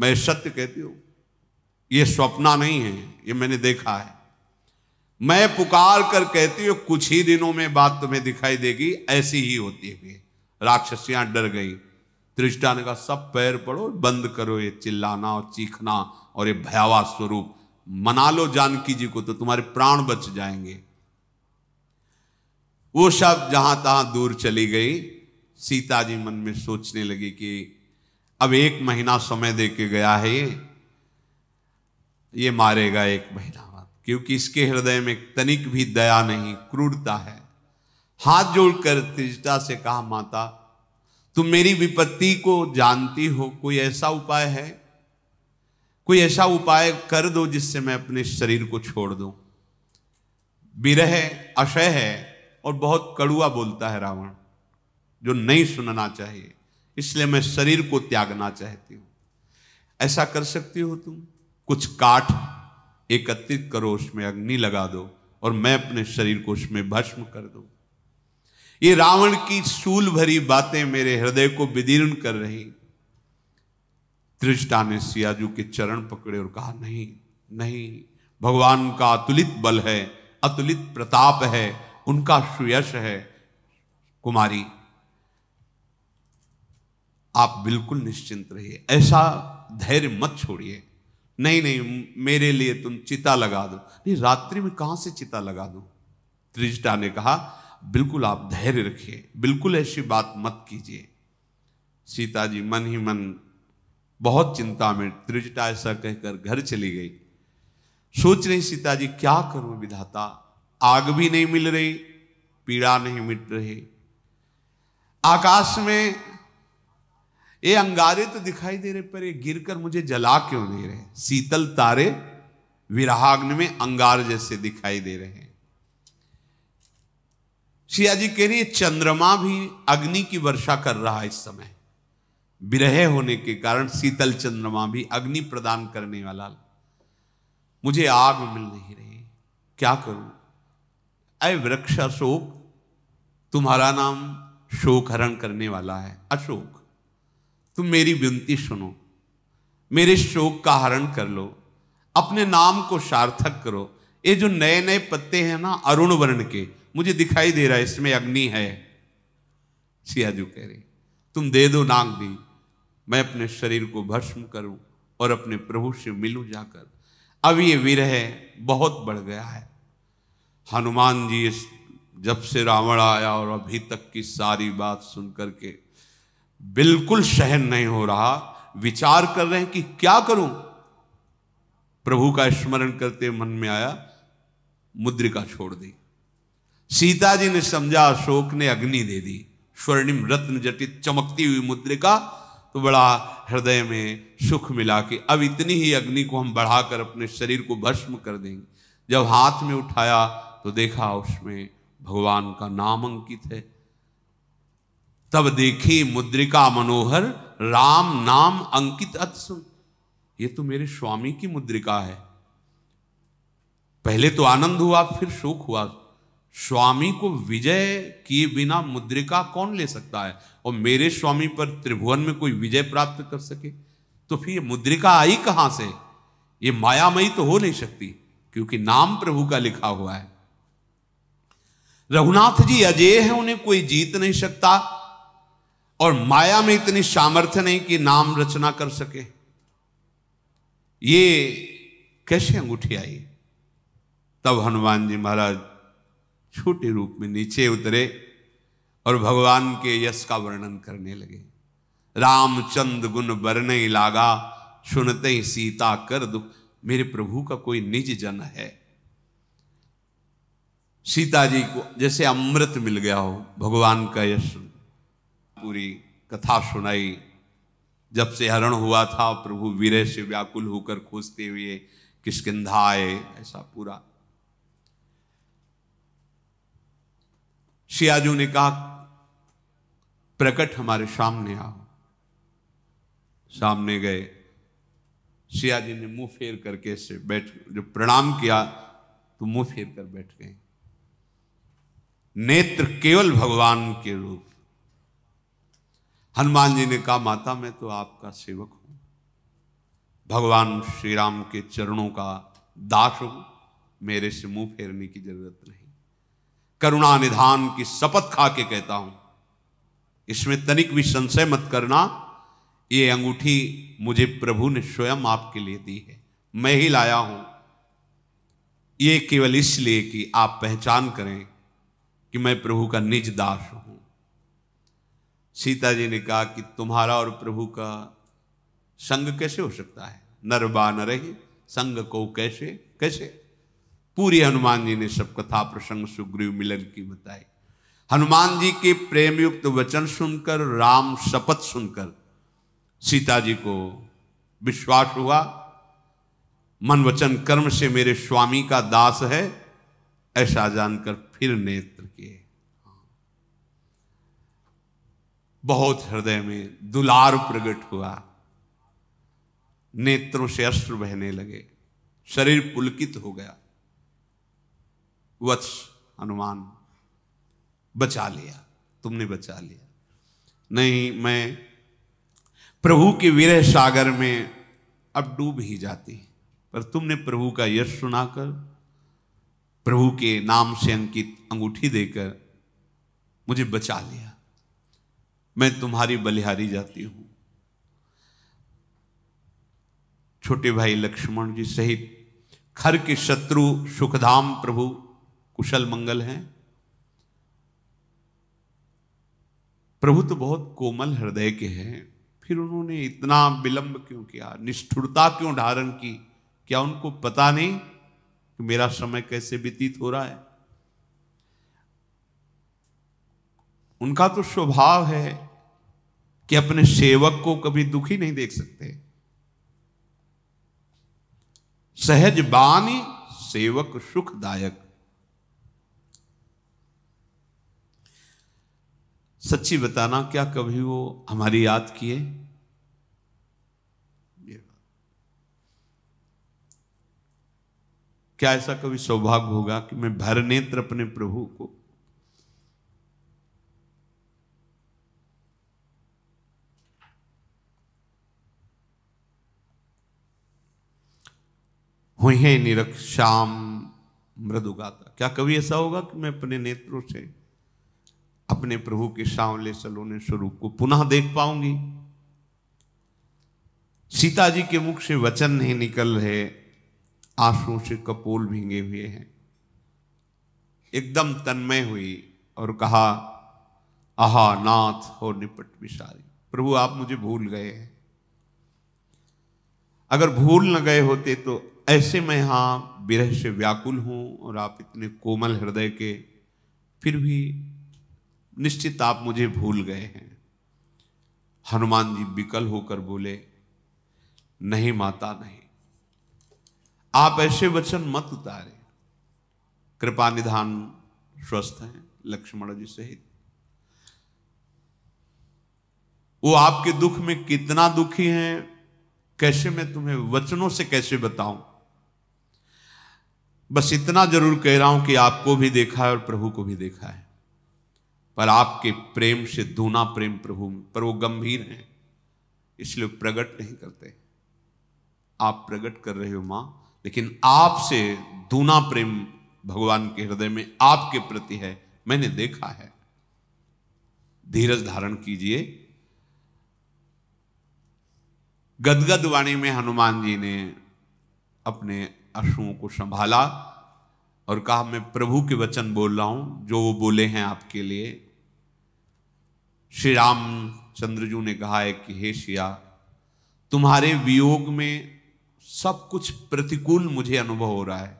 मैं सत्य कहती हूं ये स्वप्ना नहीं है ये मैंने देखा है मैं पुकार कर कहती हूँ कुछ ही दिनों में बात तुम्हें दिखाई देगी ऐसी ही होती है राक्षसियां डर गई त्रिष्टा ने कहा सब पैर पड़ो बंद करो ये चिल्लाना और चीखना और ये भयावह स्वरूप मना लो जानकी जी को तो तुम्हारे प्राण बच जाएंगे वो सब जहां तहां दूर चली गई सीता जी मन में सोचने लगी कि अब एक महीना समय दे के गया है ये ये मारेगा एक महीना क्योंकि इसके हृदय में तनिक भी दया नहीं क्रूरता है हाथ जोड़कर त्रिजता से कहा माता तुम मेरी विपत्ति को जानती हो कोई ऐसा उपाय है कोई ऐसा उपाय कर दो जिससे मैं अपने शरीर को छोड़ दूं विरह अशय है और बहुत कड़ुआ बोलता है रावण जो नहीं सुनना चाहिए इसलिए मैं शरीर को त्यागना चाहती हूं ऐसा कर सकती हो तुम कुछ काठ एकत्रित करो उसमें अग्नि लगा दो और मैं अपने शरीर को उसमें भस्म कर दो ये रावण की सूल भरी बातें मेरे हृदय को विदीर्ण कर रही त्रिष्टा ने सियाजू के चरण पकड़े और कहा नहीं नहीं भगवान का अतुलित बल है अतुलित प्रताप है उनका सुयश है कुमारी आप बिल्कुल निश्चिंत रहिए ऐसा धैर्य मत छोड़िए नहीं नहीं मेरे लिए तुम चिता लगा दो नहीं रात्रि में कहां से चिता लगा दो त्रिजटा ने कहा बिल्कुल आप धैर्य रखिए बिल्कुल ऐसी बात मत कीजिए सीता जी मन ही मन बहुत चिंता में त्रिजटा ऐसा कहकर घर चली गई सोच रही सीता जी क्या करूं विधाता आग भी नहीं मिल रही पीड़ा नहीं मिट रही आकाश में ये अंगारे तो दिखाई दे रहे पर ये गिरकर मुझे जला क्यों नहीं रहे शीतल तारे विराग्न में अंगार जैसे दिखाई दे रहे हैं शिया जी कह रही है चंद्रमा भी अग्नि की वर्षा कर रहा है इस समय विरह होने के कारण शीतल चंद्रमा भी अग्नि प्रदान करने वाला मुझे आग मिल नहीं रही क्या करूं अय वृक्ष अशोक तुम्हारा नाम शोक हरण करने वाला है अशोक तुम मेरी विनती सुनो मेरे शोक का हरण कर लो अपने नाम को सार्थक करो ये जो नए नए पत्ते हैं ना अरुण वर्ण के मुझे दिखाई दे रहा है इसमें अग्नि है सियाजू कह रहे तुम दे दो नाग भी मैं अपने शरीर को भस्म करूं और अपने प्रभु से मिलूं जाकर अब ये विरह बहुत बढ़ गया है हनुमान जी जब से रावण आया और अभी तक की सारी बात सुन करके के बिल्कुल सहन नहीं हो रहा विचार कर रहे हैं कि क्या करूं प्रभु का स्मरण करते मन में आया मुद्रिका छोड़ दी सीता जी ने समझा अशोक ने अग्नि दे दी स्वर्णिम रत्न जटित चमकती हुई मुद्रिका तो बड़ा हृदय में सुख मिला कि अब इतनी ही अग्नि को हम बढ़ाकर अपने शरीर को भस्म कर देंगे जब हाथ में उठाया तो देखा उसमें भगवान का नाम अंकित है तब देखे मुद्रिका मनोहर राम नाम अंकित सुन ये तो मेरे स्वामी की मुद्रिका है पहले तो आनंद हुआ फिर शोक हुआ स्वामी को विजय किए बिना मुद्रिका कौन ले सकता है और मेरे स्वामी पर त्रिभुवन में कोई विजय प्राप्त कर सके तो फिर ये मुद्रिका आई कहां से ये मायामयी तो हो नहीं सकती क्योंकि नाम प्रभु का लिखा हुआ है रघुनाथ जी अजय है उन्हें कोई जीत नहीं सकता और माया में इतनी सामर्थ्य नहीं कि नाम रचना कर सके ये कैसे अंगूठी आई तब हनुमान जी महाराज छोटे रूप में नीचे उतरे और भगवान के यश का वर्णन करने लगे रामचंद गुण बरने लागा सुनते ही सीता कर दुख मेरे प्रभु का कोई निज जन है सीता जी को जैसे अमृत मिल गया हो भगवान का यश सुन पूरी कथा सुनाई जब से हरण हुआ था प्रभु वीर से व्याकुल होकर खोजते हुए किसकिधा आए ऐसा पूरा शियाजू ने कहा प्रकट हमारे सामने आओ सामने गए शियाजी ने मुंह फेर करके से बैठ जब प्रणाम किया तो मुंह फेर कर बैठ गए नेत्र केवल भगवान के रूप हनुमान जी ने कहा माता मैं तो आपका सेवक हूं भगवान श्री राम के चरणों का दास हूं मेरे से मुंह फेरने की जरूरत नहीं करुणा निधान की शपथ खा के कहता हूं इसमें तनिक भी संशय मत करना ये अंगूठी मुझे प्रभु ने स्वयं आपके लिए दी है मैं ही लाया हूं ये केवल इसलिए कि आप पहचान करें कि मैं प्रभु का निज दास हूं सीता जी ने कहा कि तुम्हारा और प्रभु का संग कैसे हो सकता है नर न रही संग को कैसे कैसे पूरी हनुमान जी ने सब कथा प्रसंग सुग्रीव मिलन की बताई हनुमान जी के प्रेम युक्त वचन सुनकर राम शपथ सुनकर सीता जी को विश्वास हुआ मन वचन कर्म से मेरे स्वामी का दास है ऐसा जानकर फिर नेत्र किए बहुत हृदय में दुलार प्रकट हुआ नेत्रों से अस्त्र बहने लगे शरीर पुलकित हो गया वत्स हनुमान बचा लिया तुमने बचा लिया नहीं मैं प्रभु के विरह सागर में अब डूब ही जाती पर तुमने प्रभु का यश सुनाकर प्रभु के नाम से अंकित अंगूठी देकर मुझे बचा लिया मैं तुम्हारी बलिहारी जाती हूं छोटे भाई लक्ष्मण जी सहित खर के शत्रु सुखधाम प्रभु कुशल मंगल हैं प्रभु तो बहुत कोमल हृदय के हैं फिर उन्होंने इतना विलंब क्यों किया निष्ठुरता क्यों धारण की क्या उनको पता नहीं कि मेरा समय कैसे व्यतीत हो रहा है उनका तो स्वभाव है कि अपने सेवक को कभी दुखी नहीं देख सकते सहज बानी सेवक सुखदायक सच्ची बताना क्या कभी वो हमारी याद किए क्या ऐसा कभी सौभाग्य होगा कि मैं भर नेत्र अपने प्रभु को हुए मृदु मृदुगाता क्या कभी ऐसा होगा कि मैं अपने नेत्रों से अपने प्रभु के सांवले सलोने स्वरूप को पुनः देख पाऊंगी सीता जी के मुख से वचन नहीं निकल रहे आंसुओं से कपोल भींगे हुए हैं एकदम तन्मय हुई और कहा आहा नाथ हो निपट विशारी प्रभु आप मुझे भूल गए हैं अगर भूल न गए होते तो ऐसे मैं यहाँ विरह से व्याकुल हूँ और आप इतने कोमल हृदय के फिर भी निश्चित आप मुझे भूल गए हैं हनुमान जी विकल होकर बोले नहीं माता नहीं आप ऐसे वचन मत उतारे कृपा निधान स्वस्थ हैं लक्ष्मण जी सहित वो आपके दुख में कितना दुखी हैं कैसे मैं तुम्हें वचनों से कैसे बताऊं बस इतना जरूर कह रहा हूं कि आपको भी देखा है और प्रभु को भी देखा है पर आपके प्रेम से दूना प्रेम प्रभु पर वो गंभीर हैं इसलिए प्रकट नहीं करते आप प्रकट कर रहे हो मां लेकिन आपसे दूना प्रेम भगवान के हृदय में आपके प्रति है मैंने देखा है धीरज धारण कीजिए गदगद वाणी में हनुमान जी ने अपने अश्रुओं को संभाला और कहा मैं प्रभु के वचन बोल रहा हूं जो वो बोले हैं आपके लिए श्री राम चंद्रजू ने कहा है कि हे शिया तुम्हारे वियोग में सब कुछ प्रतिकूल मुझे अनुभव हो रहा है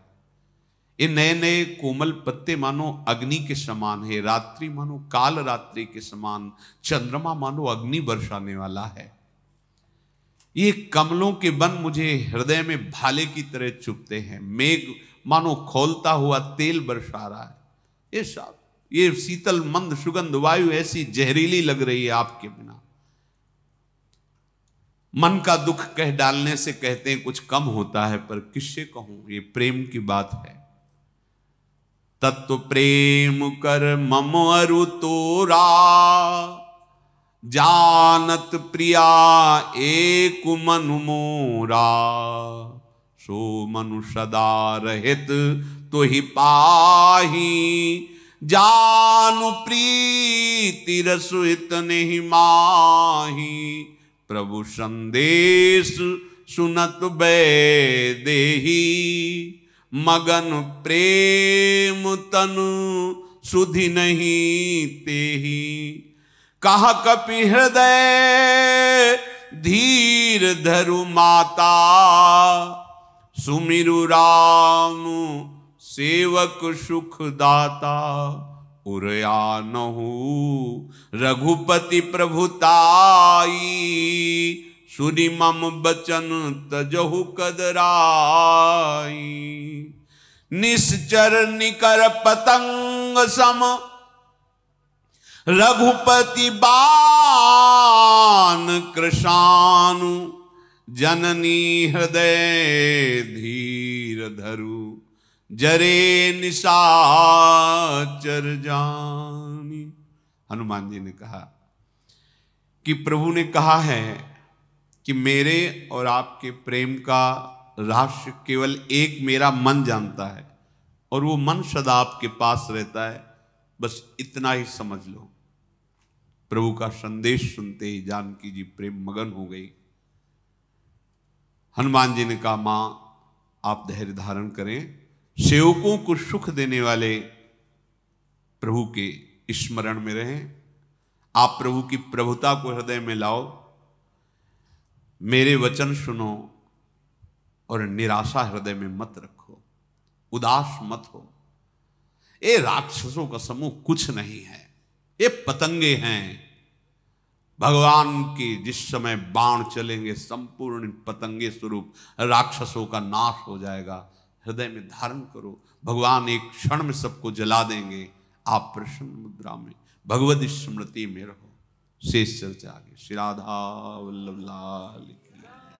ये नए नए कोमल पत्ते मानो अग्नि के समान है रात्रि मानो काल रात्रि के समान चंद्रमा मानो अग्नि बरसाने वाला है ये कमलों के बन मुझे हृदय में भाले की तरह चुपते हैं मेघ मानो खोलता हुआ तेल बरसा रहा है ये साहब ये शीतल मंद सुगंध वायु ऐसी जहरीली लग रही है आपके बिना मन का दुख कह डालने से कहते हैं कुछ कम होता है पर किससे कहूं ये प्रेम की बात है तत्व प्रेम कर मम अरु तोरा जानत प्रिया एक मनु मोरा सो मनु सदा रहित तो ही पाही जानु प्रीति रसुहित नहीं माही प्रभु संदेश सुनत दे मगन प्रेम तनु सुधि नहीं तेही कहा कपि हृदय धीर धरु माता सुमिरु राम सेवक सुख दाता उरया नहु रघुपति प्रभुताई सुनि मम बचन तजहु कदराई निश्चर निकर पतंग सम रघुपति बान कृषानु जननी हृदय धीर धरु जरे निशाचर जानी हनुमान जी ने कहा कि प्रभु ने कहा है कि मेरे और आपके प्रेम का रहस्य केवल एक मेरा मन जानता है और वो मन सदा आपके पास रहता है बस इतना ही समझ लो प्रभु का संदेश सुनते ही जानकी जी प्रेम मगन हो गई हनुमान जी ने कहा मां आप धैर्य धारण करें सेवकों को सुख देने वाले प्रभु के स्मरण में रहें आप प्रभु की प्रभुता को हृदय में लाओ मेरे वचन सुनो और निराशा हृदय में मत रखो उदास मत हो ये राक्षसों का समूह कुछ नहीं है ये पतंगे हैं भगवान के जिस समय बाण चलेंगे संपूर्ण पतंगे स्वरूप राक्षसों का नाश हो जाएगा हृदय में धारण करो भगवान एक क्षण में सबको जला देंगे आप प्रसन्न मुद्रा में भगवत स्मृति में रहो शेष चर्चा आगे श्री राधा वल्लभ लाल